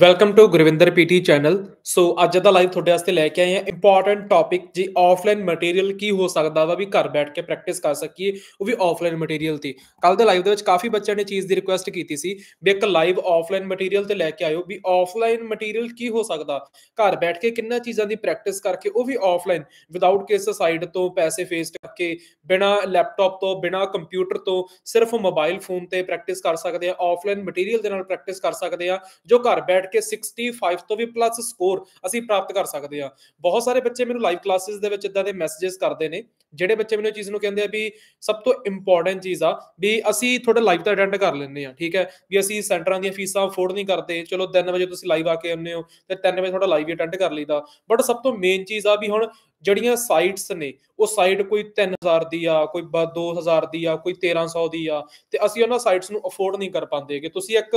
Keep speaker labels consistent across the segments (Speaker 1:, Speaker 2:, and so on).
Speaker 1: Welcome to Gurvinder PT channel so ਅੱਜ ਦਾ live ਤੁਹਾਡੇ ਵਾਸਤੇ ਲੈ ਕੇ ਆਏ ਆ ਇੰਪੋਰਟੈਂਟ ਟਾਪਿਕ ਜੀ ਆਫਲਾਈਨ ਮਟੀਰੀਅਲ ਕੀ ਹੋ ਸਕਦਾ ਵਾ ਵੀ ਘਰ ਬੈਠ ਕੇ ਪ੍ਰੈਕਟਿਸ ਕਰ ਸਕੀਏ ਉਹ ਵੀ ਆਫਲਾਈਨ ਮਟੀਰੀਅਲ ਤੇ ਕੱਲ ਦੇ ਲਾਈਵ ਦੇ ਵਿੱਚ ਕਾਫੀ ਬੱਚਿਆਂ ਨੇ ਚੀਜ਼ ਦੀ ਰਿਕੁਐਸਟ ਕੀਤੀ ਸੀ ਵੀ ਇੱਕ ਲਾਈਵ ਆਫਲਾਈਨ ਮਟੀਰੀਅਲ ਤੇ ਲੈ ਕੇ ਆਇਓ ਵੀ ਆਫਲਾਈਨ ਮਟੀਰੀਅਲ ਕੀ ਹੋ ਸਕਦਾ ਘਰ ਬੈਠ ਕੇ ਕਿੰਨਾ ਚੀਜ਼ਾਂ ਦੀ ਪ੍ਰੈਕਟਿਸ ਕਰਕੇ ਉਹ ਵੀ ਆਫਲਾਈਨ ਵਿਦਆਊਟ ਕਿਸ ਸਾਈਡ ਤੋਂ ਪੈਸੇ ਫੇਸ ਕਰਕੇ ਬਿਨਾ ਲੈਪਟਾਪ ਤੋਂ ਬਿਨਾ ਕੰਪਿਊਟਰ ਤੋਂ ਸਿਰਫ ਮੋਬਾਈਲ ਫੋਨ ਤੇ ਪ੍ਰੈਕਟਿਸ ਕਰ ਸਕਦੇ ਆ ਆਫਲਾਈਨ ਮਟੀਰੀਅਲ ਦੇ ਨਾਲ ਪ੍ਰੈਕਟਿਸ ਕਰ ਸਕਦੇ ਆ ਜੋ ਘਰ ਬੈਠ ਕੇ 65 ਤੋਂ ਵੀ ਪਲੱਸ ਸਕੋਰ ਅਸੀਂ ਪ੍ਰਾਪਤ ਕਰ ਸਕਦੇ ਆ ਬਹੁਤ ਸਾਰੇ ਬੱਚੇ ਮੈਨੂੰ ਲਾਈਵ ਕਲਾਸਿਸ ਦੇ ਵਿੱਚ ਇਦਾਂ ਦੇ ਮੈਸੇजेस ਕਰਦੇ ਨੇ ਜਿਹੜੇ ਬੱਚੇ ਮੈਨੂੰ ਇਹ ਚੀਜ਼ ਨੂੰ ਕਹਿੰਦੇ ਆ ਵੀ ਸਭ ਤੋਂ ਇੰਪੋਰਟੈਂਟ ਚੀਜ਼ ਆ ਵੀ ਅਸੀਂ ਤੁਹਾਡਾ ਲਾਈਵ ਤਾਂ ਅਟੈਂਡ ਕਰ ਲੈਂਦੇ ਆ ਠੀਕ ਹੈ ਵੀ ਅਸੀਂ ਸੈਂਟਰਾਂ ਦੀਆਂ ਫੀਸਾਂ ਅਫੋਰਡ ਨਹੀਂ ਕਰਦੇ ਚਲੋ 3 ਵਜੇ ਤੁਸੀਂ ਲਾਈਵ ਆ ਕੇ ਆਉਂਦੇ ਹੋ ਤੇ 3 ਵਜੇ ਤੁਹਾਡਾ ਲਾਈਵ ਅਟੈਂਡ ਕਰ ਲਈਦਾ ਬਟ ਸਭ ਤੋਂ ਮੇਨ ਚੀਜ਼ ਆ ਵੀ ਹੁਣ ਜਿਹੜੀਆਂ ਸਾਈਟਸ ਨੇ ਉਹ ਸਾਈਟ ਕੋਈ 3000 ਦੀ ਆ ਕੋਈ 2000 ਦੀ ਆ ਕੋਈ 1300 ਦੀ ਆ ਤੇ ਅਸੀਂ ਉਹਨਾਂ ਸਾਈਟਸ ਨੂੰ ਅਫੋਰਡ ਨਹੀਂ ਕਰ ਪਾਉਂਦੇ ਕਿ ਤੁਸੀਂ ਇੱਕ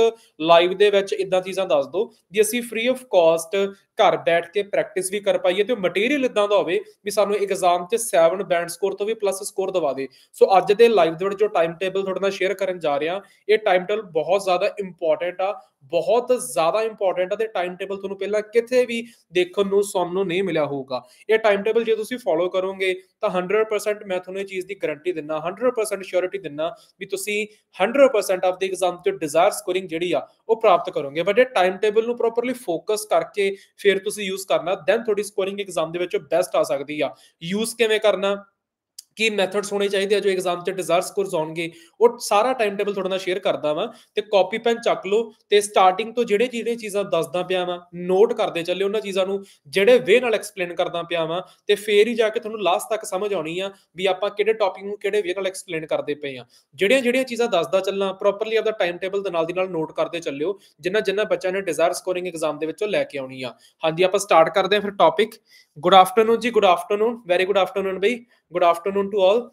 Speaker 1: ਲਾਈਵ ਦੇ ਵਿੱਚ ਇਦਾਂ ਚੀਜ਼ਾਂ ਦੱਸ ਦਿਓ ਜੇ ਅਸੀਂ ਫ੍ਰੀ ਆਫ ਕਾਸਟ ਘਰ ਬੈਠ ਕੇ ਪ੍ਰੈਕਟਿਸ ਵੀ ਕਰ ਪਾਈਏ ਤੇ ਮਟੀਰੀਅਲ ਇਦਾਂ ਦਾ ਹੋਵੇ ਵੀ ਸਾਨੂੰ ਐਗਜ਼ਾਮ ਤੇ 7 ਬੈਂਡ ਸਕੋਰ ਤੋਂ ਵੀ ਪਲੱਸ ਸਕੋਰ ਦਵਾ ਦੇ ਸੋ ਅੱਜ ਦੇ ਲਾਈਵ ਦੇ ਵਿੱਚ ਜੋ ਟਾਈਮ ਟੇਬਲ ਤੁਹਾਡੇ ਨਾਲ ਸ਼ੇਅਰ ਕਰਨ ਜਾ ਰਿਹਾ ਇਹ ਟਾਈਮ ਟੇਬਲ ਬਹੁਤ ਜ਼ਿਆਦਾ ਇੰਪੋਰਟੈਂਟ ਆ ਬਹੁਤ ਜ਼ਿਆਦਾ ਇੰਪੋਰਟੈਂਟ ਹੈ ਤੇ ਟਾਈਮ ਟੇਬਲ ਤੁਹਾਨੂੰ ਪਹਿਲਾਂ ਕਿਤੇ ਵੀ ਦੇਖਣ ਨੂੰ ਸੁਣਨ ਨੂੰ ਨਹੀਂ ਮਿਲਿਆ ਹੋਊਗਾ ਇਹ ਟਾਈਮ ਟੇਬਲ ਜੇ ਤੁਸੀਂ ਫੋਲੋ ਕਰੋਗੇ ਤਾਂ 100% ਮੈਂ ਤੁਹਾਨੂੰ ਇਹ ਚੀਜ਼ ਦੀ ਗਾਰੰਟੀ ਦਿੰਨਾ 100% ਸ਼ੋਰਿਟੀ ਦਿੰਨਾ ਵੀ ਤੁਸੀਂ 100% ਆਫ ਦੀ ਐਗਜ਼ਾਮ ਤੇ ਡਿਜ਼ਾਇਰ ਸਕੋਰਿੰਗ ਜਿਹੜੀ ਆ ਉਹ ਪ੍ਰਾਪਤ ਕਰੋਗੇ ਬਟ ਇਹ ਟਾਈਮ ਟੇਬਲ ਨੂੰ ਪ੍ਰੋਪਰਲੀ ਫੋਕਸ ਕਰਕੇ ਫਿਰ ਤੁਸੀਂ ਯੂਜ਼ ਕਰਨਾ ਦੈਨ ਤੁਹਾਡੀ ਸਕੋਰਿੰਗ ਐਗਜ਼ਾਮ ਦੇ ਵਿੱਚ ਬੈਸਟ ਆ ਸਕਦੀ ਆ ਯੂਜ਼ ਕਿਵੇਂ ਕਰਨਾ ਕੀ ਮੈਥਡਸ ਹੋਣੇ ਚਾਹੀਦੇ ਆ ਜੋ ਐਗਜ਼ਾਮ 'ਚ ਡਿਜ਼ਾਇਰ ਸਕੋਰਸ ਆਉਣਗੇ ਉਹ ਸਾਰਾ ਟਾਈਮ ਟੇਬਲ ਤੁਹਾਡੇ ਨਾਲ ਸ਼ੇਅਰ ਕਰਦਾ ਵਾਂ ਤੇ ਕਾਪੀ ਪੈਨ ਚੱਕ ਲਓ ਤੇ ਸਟਾਰਟਿੰਗ ਤੋਂ ਜਿਹੜੇ ਜਿਹੜੇ ਚੀਜ਼ਾਂ ਦੱਸਦਾ ਪਿਆ ਵਾਂ ਨੋਟ ਕਰਦੇ ਚੱਲੇ ਉਹਨਾਂ ਚੀਜ਼ਾਂ ਨੂੰ ਜਿਹੜੇ ਵੇ ਨਾਲ ਐਕਸਪਲੇਨ ਕਰਦਾ ਪਿਆ ਵਾਂ ਤੇ ਫੇਰ ਹੀ ਜਾ ਕੇ ਤੁਹਾਨੂੰ ਲਾਸਟ ਤੱਕ ਸਮਝ ਆਉਣੀ ਆ ਵੀ ਆਪਾਂ ਕਿਹੜੇ ਟੌਪਿਕ ਨੂੰ ਕਿਹੜੇ ਵੇ ਨਾਲ ਐਕਸਪਲੇਨ ਕਰਦੇ ਪਏ ਆ ਜਿਹੜੀਆਂ ਜਿਹੜੀਆਂ ਚੀਜ਼ਾਂ ਦੱਸਦਾ ਚੱਲਣਾ ਪ੍ਰੋਪਰਲੀ ਆਪਦਾ ਟਾਈਮ ਟੇਬਲ ਦੇ ਨਾਲ ਦੀ ਨਾਲ ਨੋਟ ਕਰਦੇ ਚੱਲਿਓ ਜਿੰਨਾ ਜਿੰਨਾ ਬੱਚਾ ਨੇ ਡਿਜ਼ਾਇਰ ਸਕੋਰਿੰਗ ਐਗਜ਼ਾਮ ਦੇ ਵਿੱਚੋਂ ਲੈ ਕੇ ਆਉਣੀ ਆ ਹਾਂਜੀ ਆਪਾਂ ਸਟਾਰਟ ਕਰਦੇ ਆ ਫਿਰ ਟੌਪਿਕ ਗੁੱਡ ਆਫਟਰਨੂਨ ਜੀ good afternoon very good afternoon ਬਈ ਗੁੱਡ ਆਫਟਰਨੂਨ ਟੂ ਆਲ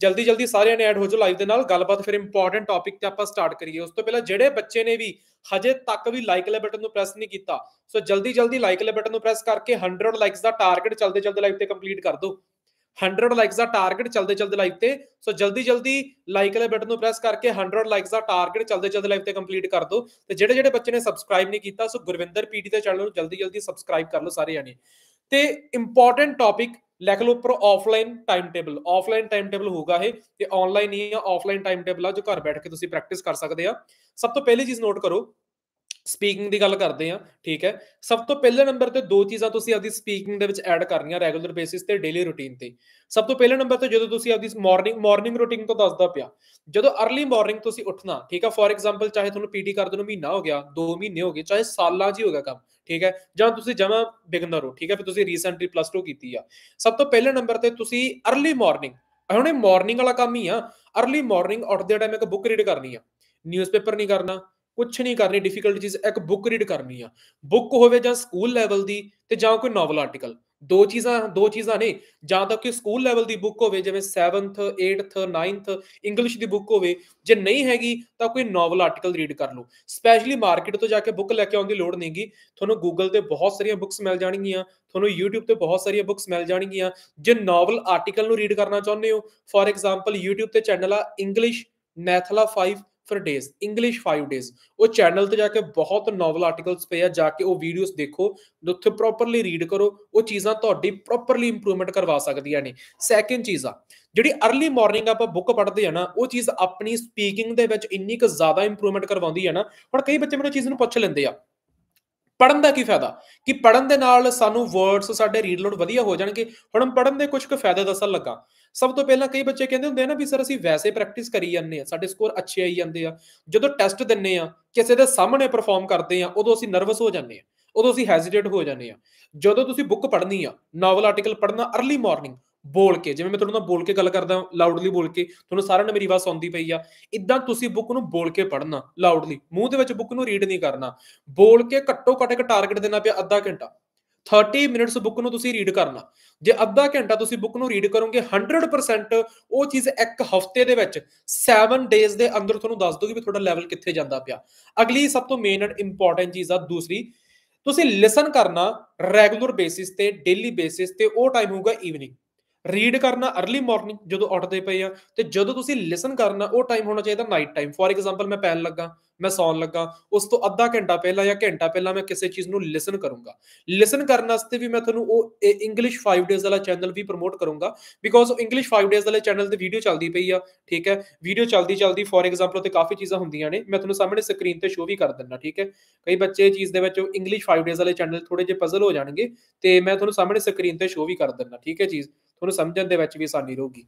Speaker 1: ਜਲਦੀ ਜਲਦੀ ਸਾਰਿਆਂ ਨੇ ਐਡ ਹੋ ਜਾਓ ਲਾਈਵ ਦੇ ਨਾਲ ਗੱਲਬਾਤ ਫਿਰ ਇੰਪੋਰਟੈਂਟ ਟਾਪਿਕ ਤੇ ਆਪਾਂ ਸਟਾਰਟ ਕਰੀਏ ਉਸ ਤੋਂ ਪਹਿਲਾਂ ਜਿਹੜੇ ਬੱਚੇ ਨੇ ਵੀ ਹਜੇ ਤੱਕ ਵੀ ਲਾਈਕ ਵਾਲੇ ਬਟਨ ਨੂੰ ਪ੍ਰੈਸ ਨਹੀਂ ਕੀਤਾ ਸੋ ਜਲਦੀ ਜਲਦੀ ਲਾਈਕ ਵਾਲੇ ਬਟਨ ਨੂੰ ਪ੍ਰੈਸ ਕਰਕੇ 100 ਲਾਈਕਸ ਦਾ ਟਾਰਗੇਟ ਚਲਦੇ ਚਲਦੇ ਲਾਈਵ ਤੇ ਕੰਪਲੀਟ ਕਰ ਦਿਓ 100 ਲਾਈਕਸ ਦਾ ਟਾਰਗੇਟ ਚਲਦੇ ਚਲਦੇ ਲਾਈਵ ਤੇ ਸੋ ਜਲਦੀ ਜਲਦੀ ਲਾਈਕ ਵਾਲੇ ਬਟਨ ਨੂੰ ਪ੍ਰੈਸ ਕਰਕੇ 100 ਲਾਈਕਸ ਦਾ ਟਾਰਗੇਟ ਚਲਦੇ ਚਲਦੇ ਲਾਈਵ ਤੇ ਕੰਪਲੀਟ ਕਰ ਦਿਓ ਤੇ ਜਿਹੜੇ ਜਿਹੜੇ ਬੱਚੇ ਨੇ ਸਬਸਕ੍ਰਾਈਬ ਨਹੀਂ ਕੀਤਾ ਸੋ ਗੁਰਵਿੰਦਰ ਪੀਟੀ ਦੇ ਚੈਨਲ ਨੂੰ ਜਲਦੀ ਜਲਦੀ ਸਬਸਕ੍ਰਾਈਬ ਕਰ ਲਓ ਸਾਰੇ ਜਾਣੇ ਤੇ ਇੰਪੋਰਟੈਂਟ ਟਾਪਿਕ ਲਿਖ ਲਓ ਉੱਪਰ offline time table offline time table ਹੋਊਗਾ ਇਹ ਤੇ ਆਨਲਾਈਨ ਨਹੀਂ ਆ ਆਫਲਾਈਨ ਟਾਈਮ ਟੇਬਲ ਆ ਜੋ ਘਰ ਬੈਠ ਕੇ ਤੁਸੀਂ ਪ੍ਰੈਕਟਿਸ ਕਰ ਸਕਦੇ ਆ ਸਭ ਤੋਂ ਪਹਿਲੀ ਚੀਜ਼ ਨੋਟ ਕਰੋ ਸਪੀਕਿੰਗ ਦੀ ਗੱਲ ਕਰਦੇ ਆ ਠੀਕ ਹੈ ਸਭ ਤੋਂ ਪਹਿਲੇ ਨੰਬਰ ਤੇ ਦੋ ਚੀਜ਼ਾਂ ਤੁਸੀਂ ਆਪਦੀ ਸਪੀਕਿੰਗ ਦੇ ਵਿੱਚ ਐਡ ਕਰਨੀਆਂ ਰੈਗੂਲਰ ਬੇਸਿਸ ਤੇ ਡੇਲੀ ਰੁਟੀਨ ਤੇ ਸਭ ਤੋਂ ਪਹਿਲੇ ਨੰਬਰ ਤੇ ਜਦੋਂ ਤੁਸੀਂ ਆਪਦੀ ਮਾਰਨਿੰਗ ਮਾਰਨਿੰਗ ਰੁਟੀਨ ਤੋਂ ਦੱਸਦਾ ਪਿਆ ਜਦੋਂ अर्ਲੀ ਮਾਰਨਿੰਗ ਤੁਸੀਂ ਉੱਠਣਾ ਠੀਕ ਆ ਫੋਰ ਐਗਜ਼ਾਮਪਲ ਚਾਹੇ ਤੁਹਾਨੂੰ ਪੀਟੀ ਕਰਦੇ ਨੂੰ ਮਹੀਨਾ ਹੋ ਗਿਆ 2 ਮਹੀਨੇ ਹੋ ਗਏ ਚਾਹੇ ਸਾਲਾਂ ਜੀ ਹੋ ਗਿਆ ਕੰਮ ਠੀਕ ਹੈ ਜਾਂ ਤੁਸੀਂ ਜਮਾ ਬਿਗਨਰ ਹੋ ਠੀਕ ਹੈ ਫਿਰ ਤੁਸੀਂ ਰੀਸੈਂਟਲੀ ਪਲੱਸ 2 ਕੀਤੀ ਆ ਸਭ ਤੋਂ ਪਹਿਲੇ ਨੰਬਰ ਤੇ ਤੁਸੀਂ अर्ਲੀ ਮਾਰਨਿੰਗ ਹੁਣੇ ਮਾਰਨਿੰਗ ਵਾਲਾ ਕੰਮ ਹੀ ਆ अर्ਲੀ ਮਾਰਨਿੰਗ ਉੱਠਦੇ ਟਾਈਮ ਇੱਕ ਬੁੱਕ ਰੀਡ ਕਰਨੀ ਆ ਨਿਊਜ਼ਪੇਪਰ ਨਹੀਂ ਕਰਨਾ ਕੁਝ ਨਹੀਂ ਕਰਨੀ ਡਿਫਿਕਲਟ ਚੀਜ਼ ਇੱਕ ਬੁੱਕ ਰੀਡ ਕਰਨੀ ਆ ਬੁੱਕ ਹੋਵੇ ਜਾਂ ਸਕੂਲ ਲੈਵਲ ਦੀ ਤੇ ਜਾਂ ਕੋਈ ਨੋਵਲ ਆਰਟੀਕਲ ਦੋ ਚੀਜ਼ਾਂ ਦੋ ਚੀਜ਼ਾਂ ਨੇ ਜਾਂ ਤਾਂ ਕਿ ਸਕੂਲ ਲੈਵਲ ਦੀ ਬੁੱਕ ਹੋਵੇ ਜਿਵੇਂ 7th 8th 9th ਇੰਗਲਿਸ਼ ਦੀ ਬੁੱਕ ਹੋਵੇ ਜੇ ਨਹੀਂ ਹੈਗੀ ਤਾਂ ਕੋਈ ਨੋਵਲ ਆਰਟੀਕਲ ਰੀਡ ਕਰ ਲਓ ਸਪੈਸ਼ਲੀ ਮਾਰਕੀਟ ਤੋਂ ਜਾ ਕੇ ਬੁੱਕ ਲੈ ਕੇ ਆਉਣ ਦੀ ਲੋੜ ਨਹੀਂਗੀ ਤੁਹਾਨੂੰ ਗੂਗਲ ਤੇ ਬਹੁਤ ਸਾਰੀਆਂ ਬੁੱਕਸ ਮਿਲ ਜਾਣਗੀਆਂ ਤੁਹਾਨੂੰ YouTube ਤੇ ਬਹੁਤ ਸਾਰੀਆਂ ਬੁੱਕਸ ਮਿਲ ਜਾਣਗੀਆਂ ਜੇ ਨੋਵਲ ਆਰਟੀਕਲ ਨੂੰ ਰੀਡ ਕਰਨਾ ਚਾਹੁੰਦੇ ਹੋ ਫੋਰ ਐਗਜ਼ਾਮਪਲ YouTube ਤੇ ਚੈਨਲ ਆ ਇੰਗਲਿਸ਼ ਮੈਥਲਾ 5 ਫਰ ਡੇਸ ਇੰਗਲਿਸ਼ 5 ਡੇਸ ਉਹ ਚੈਨਲ ਤੇ ਜਾ ਕੇ ਬਹੁਤ ਨੋਵਲ ਆਰਟੀਕਲਸ ਪਏ ਆ ਜਾ ਕੇ ਉਹ ਵੀਡੀਓਸ ਦੇਖੋ ਉੱਥੇ ਪ੍ਰੋਪਰਲੀ ਰੀਡ ਕਰੋ ਉਹ ਚੀਜ਼ਾਂ ਤੁਹਾਡੀ ਪ੍ਰੋਪਰਲੀ ਇੰਪਰੂਵਮੈਂਟ ਕਰਵਾ ਸਕਦੀਆਂ ਨੇ ਸੈਕਿੰਡ ਚੀਜ਼ ਆ ਜਿਹੜੀ अर्ਲੀ ਮਾਰਨਿੰਗ ਆਪਾਂ ਬੁੱਕ ਪੜ੍ਹਦੇ ਆ ਨਾ ਉਹ ਚੀਜ਼ ਆਪਣੀ ਸਪੀਕਿੰਗ ਦੇ ਵਿੱਚ ਇੰਨੀ ਕੁ ਜ਼ਿਆਦਾ ਇੰਪਰੂਵਮੈਂਟ ਕਰਵਾਉਂਦੀ ਆ ਨਾ ਹੁਣ ਕਈ ਬੱਚੇ ਮੈਨੂੰ ਚੀਜ਼ ਨੂੰ ਪੁੱਛ ਲੈਂਦੇ ਆ ਪੜਨ ਦਾ ਕੀ ਫਾਇਦਾ ਕਿ ਪੜਨ ਦੇ ਨਾਲ ਸਾਨੂੰ ਵਰਡਸ ਸਾਡੇ ਰੀਡ ਲੋਡ ਵਧੀਆ ਹੋ ਜਾਣਗੇ ਹੁਣ ਪੜਨ ਦੇ ਕੁਝ ਕੁ ਫਾਇਦੇ ਦੱਸਣ ਲੱਗਾ ਸਭ ਤੋਂ ਪਹਿਲਾਂ ਕਈ ਬੱਚੇ ਕਹਿੰਦੇ ਹੁੰਦੇ ਆ ਨਾ ਵੀ ਸਰ ਅਸੀਂ ਵੈਸੇ ਪ੍ਰੈਕਟਿਸ ਕਰੀ ਜਾਂਦੇ ਆ ਸਾਡੇ ਸਕੋਰ ਅੱਛੇ ਆਈ ਜਾਂਦੇ ਆ ਜਦੋਂ ਟੈਸਟ ਦਿੰਨੇ ਆ ਕਿਸੇ ਦੇ ਸਾਹਮਣੇ ਪਰਫਾਰਮ ਕਰਦੇ ਆ ਉਦੋਂ ਅਸੀਂ ਨਰਵਸ ਹੋ ਜਾਂਦੇ ਆ ਉਦੋਂ ਅਸੀਂ ਹੈਜ਼ਿਟੇਟ ਹੋ ਜਾਂਦੇ ਆ ਜਦੋਂ ਤੁਸੀਂ ਬੁੱਕ ਪੜ੍ਹਨੀ ਆ ਨੋਵਲ ਆਰਟੀਕਲ ਪੜ੍ਹਨਾ अर्ਲੀ ਮਾਰਨਿੰਗ ਬੋਲ ਕੇ ਜਿਵੇਂ ਮੈਂ ਤੁਹਾਨੂੰ ਨਾਲ ਬੋਲ ਕੇ ਗੱਲ ਕਰਦਾ ਲਾਊਡਲੀ ਬੋਲ ਕੇ ਤੁਹਾਨੂੰ ਸਾਰਿਆਂ ਨੂੰ ਮੇਰੀ ਆਵਾਜ਼ ਆਉਂਦੀ ਪਈ ਆ ਇਦਾਂ ਤੁਸੀਂ ਬੁੱਕ ਨੂੰ ਬੋਲ ਕੇ ਪੜ੍ਹਨਾ ਲਾਊਡਲੀ ਮੂੰਹ ਦੇ ਵਿੱਚ ਬੁੱਕ ਨੂੰ ਰੀਡ ਨਹੀਂ ਕਰਨਾ ਬੋਲ ਕੇ ਘੱਟੋ ਘੱਟ ਇੱਕ ਟਾਰਗੇਟ ਦੇਣਾ ਪਿਆ ਅੱਧਾ ਘੰਟਾ 30 ਮਿੰਟਸ ਬੁੱਕ ਨੂੰ ਤੁਸੀਂ ਰੀਡ ਕਰਨਾ ਜੇ ਅੱਧਾ ਘੰਟਾ ਤੁਸੀਂ ਬੁੱਕ ਨੂੰ ਰੀਡ ਕਰੋਗੇ 100% ਉਹ ਚੀਜ਼ ਇੱਕ ਹਫਤੇ ਦੇ ਵਿੱਚ 7 ਡੇਜ਼ ਦੇ ਅੰਦਰ ਤੁਹਾਨੂੰ ਦੱਸ ਦੂਗੀ ਵੀ ਤੁਹਾਡਾ ਲੈਵਲ ਕਿੱਥੇ ਜਾਂਦਾ ਪਿਆ ਅਗਲੀ ਸਭ ਤੋਂ ਮੇਨ ਐਂਡ ਇੰਪੋਰਟੈਂਟ ਚੀਜ਼ ਆ ਦੂਸਰੀ ਤੁਸੀਂ ਲਿਸਨ ਕਰਨਾ ਰੈਗੂਲਰ ਬੇਸਿਸ ਤੇ ਡੇਲੀ ਬੇਸਿਸ ਤੇ ਉਹ ਟਾਈਮ ਹੋਊਗਾ ਈਵਨਿੰਗ ਰੀਡ ਕਰਨਾ अर्ਲੀ ਮਾਰਨਿੰਗ ਜਦੋਂ ਉੱਠਦੇ ਪਏ ਆ ਤੇ ਜਦੋਂ ਤੁਸੀਂ ਲਿਸਨ ਕਰਨਾ ਉਹ ਟਾਈਮ ਹੋਣਾ ਚਾਹੀਦਾ ਨਾਈਟ ਟਾਈਮ ਫੋਰ ਐਗਜ਼ਾਮਪਲ ਮੈਂ ਪੈਣ ਲੱਗਾ ਮੈਂ ਸੌਣ ਲੱਗਾ ਉਸ ਤੋਂ ਅੱਧਾ ਘੰਟਾ ਪਹਿਲਾਂ ਜਾਂ ਘੰਟਾ ਪਹਿਲਾਂ ਮੈਂ ਕਿਸੇ ਚੀਜ਼ ਨੂੰ ਲਿਸਨ ਕਰੂੰਗਾ ਲਿਸਨ ਕਰਨ ਵਾਸਤੇ ਵੀ ਮੈਂ ਤੁਹਾਨੂੰ ਉਹ ਇੰਗਲਿਸ਼ 5 ਡੇਜ਼ ਵਾਲਾ ਚੈਨਲ ਵੀ ਪ੍ਰਮੋਟ ਕਰੂੰਗਾ ਬਿਕੋਜ਼ ਉਹ ਇੰਗਲਿਸ਼ 5 ਡੇਜ਼ ਵਾਲੇ ਚੈਨਲ ਤੇ ਵੀਡੀਓ ਚੱਲਦੀ ਪਈ ਆ ਠੀਕ ਹੈ ਵੀਡੀਓ ਚੱਲਦੀ ਚੱਲਦੀ ਫੋਰ ਐਗਜ਼ਾਮਪਲ ਤੇ ਕਾਫੀ ਚੀਜ਼ਾਂ ਹੁੰਦੀਆਂ ਨੇ ਮੈਂ ਤੁਹਾਨੂੰ ਸਾਹਮਣੇ ਸਕਰੀਨ ਤੇ ਸ਼ੋ ਵੀ ਕਰ ਦਿੰਦਾ ਠੀਕ ਹੈ ਕਈ ਬੱਚੇ ਚੀਜ਼ ਦੇ ਵਿੱਚ ਇੰਗਲਿਸ਼ 5 ਡੇਜ਼ ਵਾਲੇ ਚੈਨਲ ਥੋੜੇ ਜਿਹਾ ਪਜ਼ਲ ਹੋ ਜਾਣਗੇ ਤੇ ਮੈਂ ਤੁਹਾਨੂੰ ਸਾਹਮਣੇ ਸਕਰੀਨ ਤੇ ਸ਼ੋ ਵੀ ਕਰ ਦਿੰਦਾ ਠੀਕ ਹੈ ਚੀਜ਼ ਤੁਹਾਨੂੰ ਸਮਝਣ ਦੇ ਵਿੱਚ ਵੀ ਆਸਾਨੀ ਰਹੂਗੀ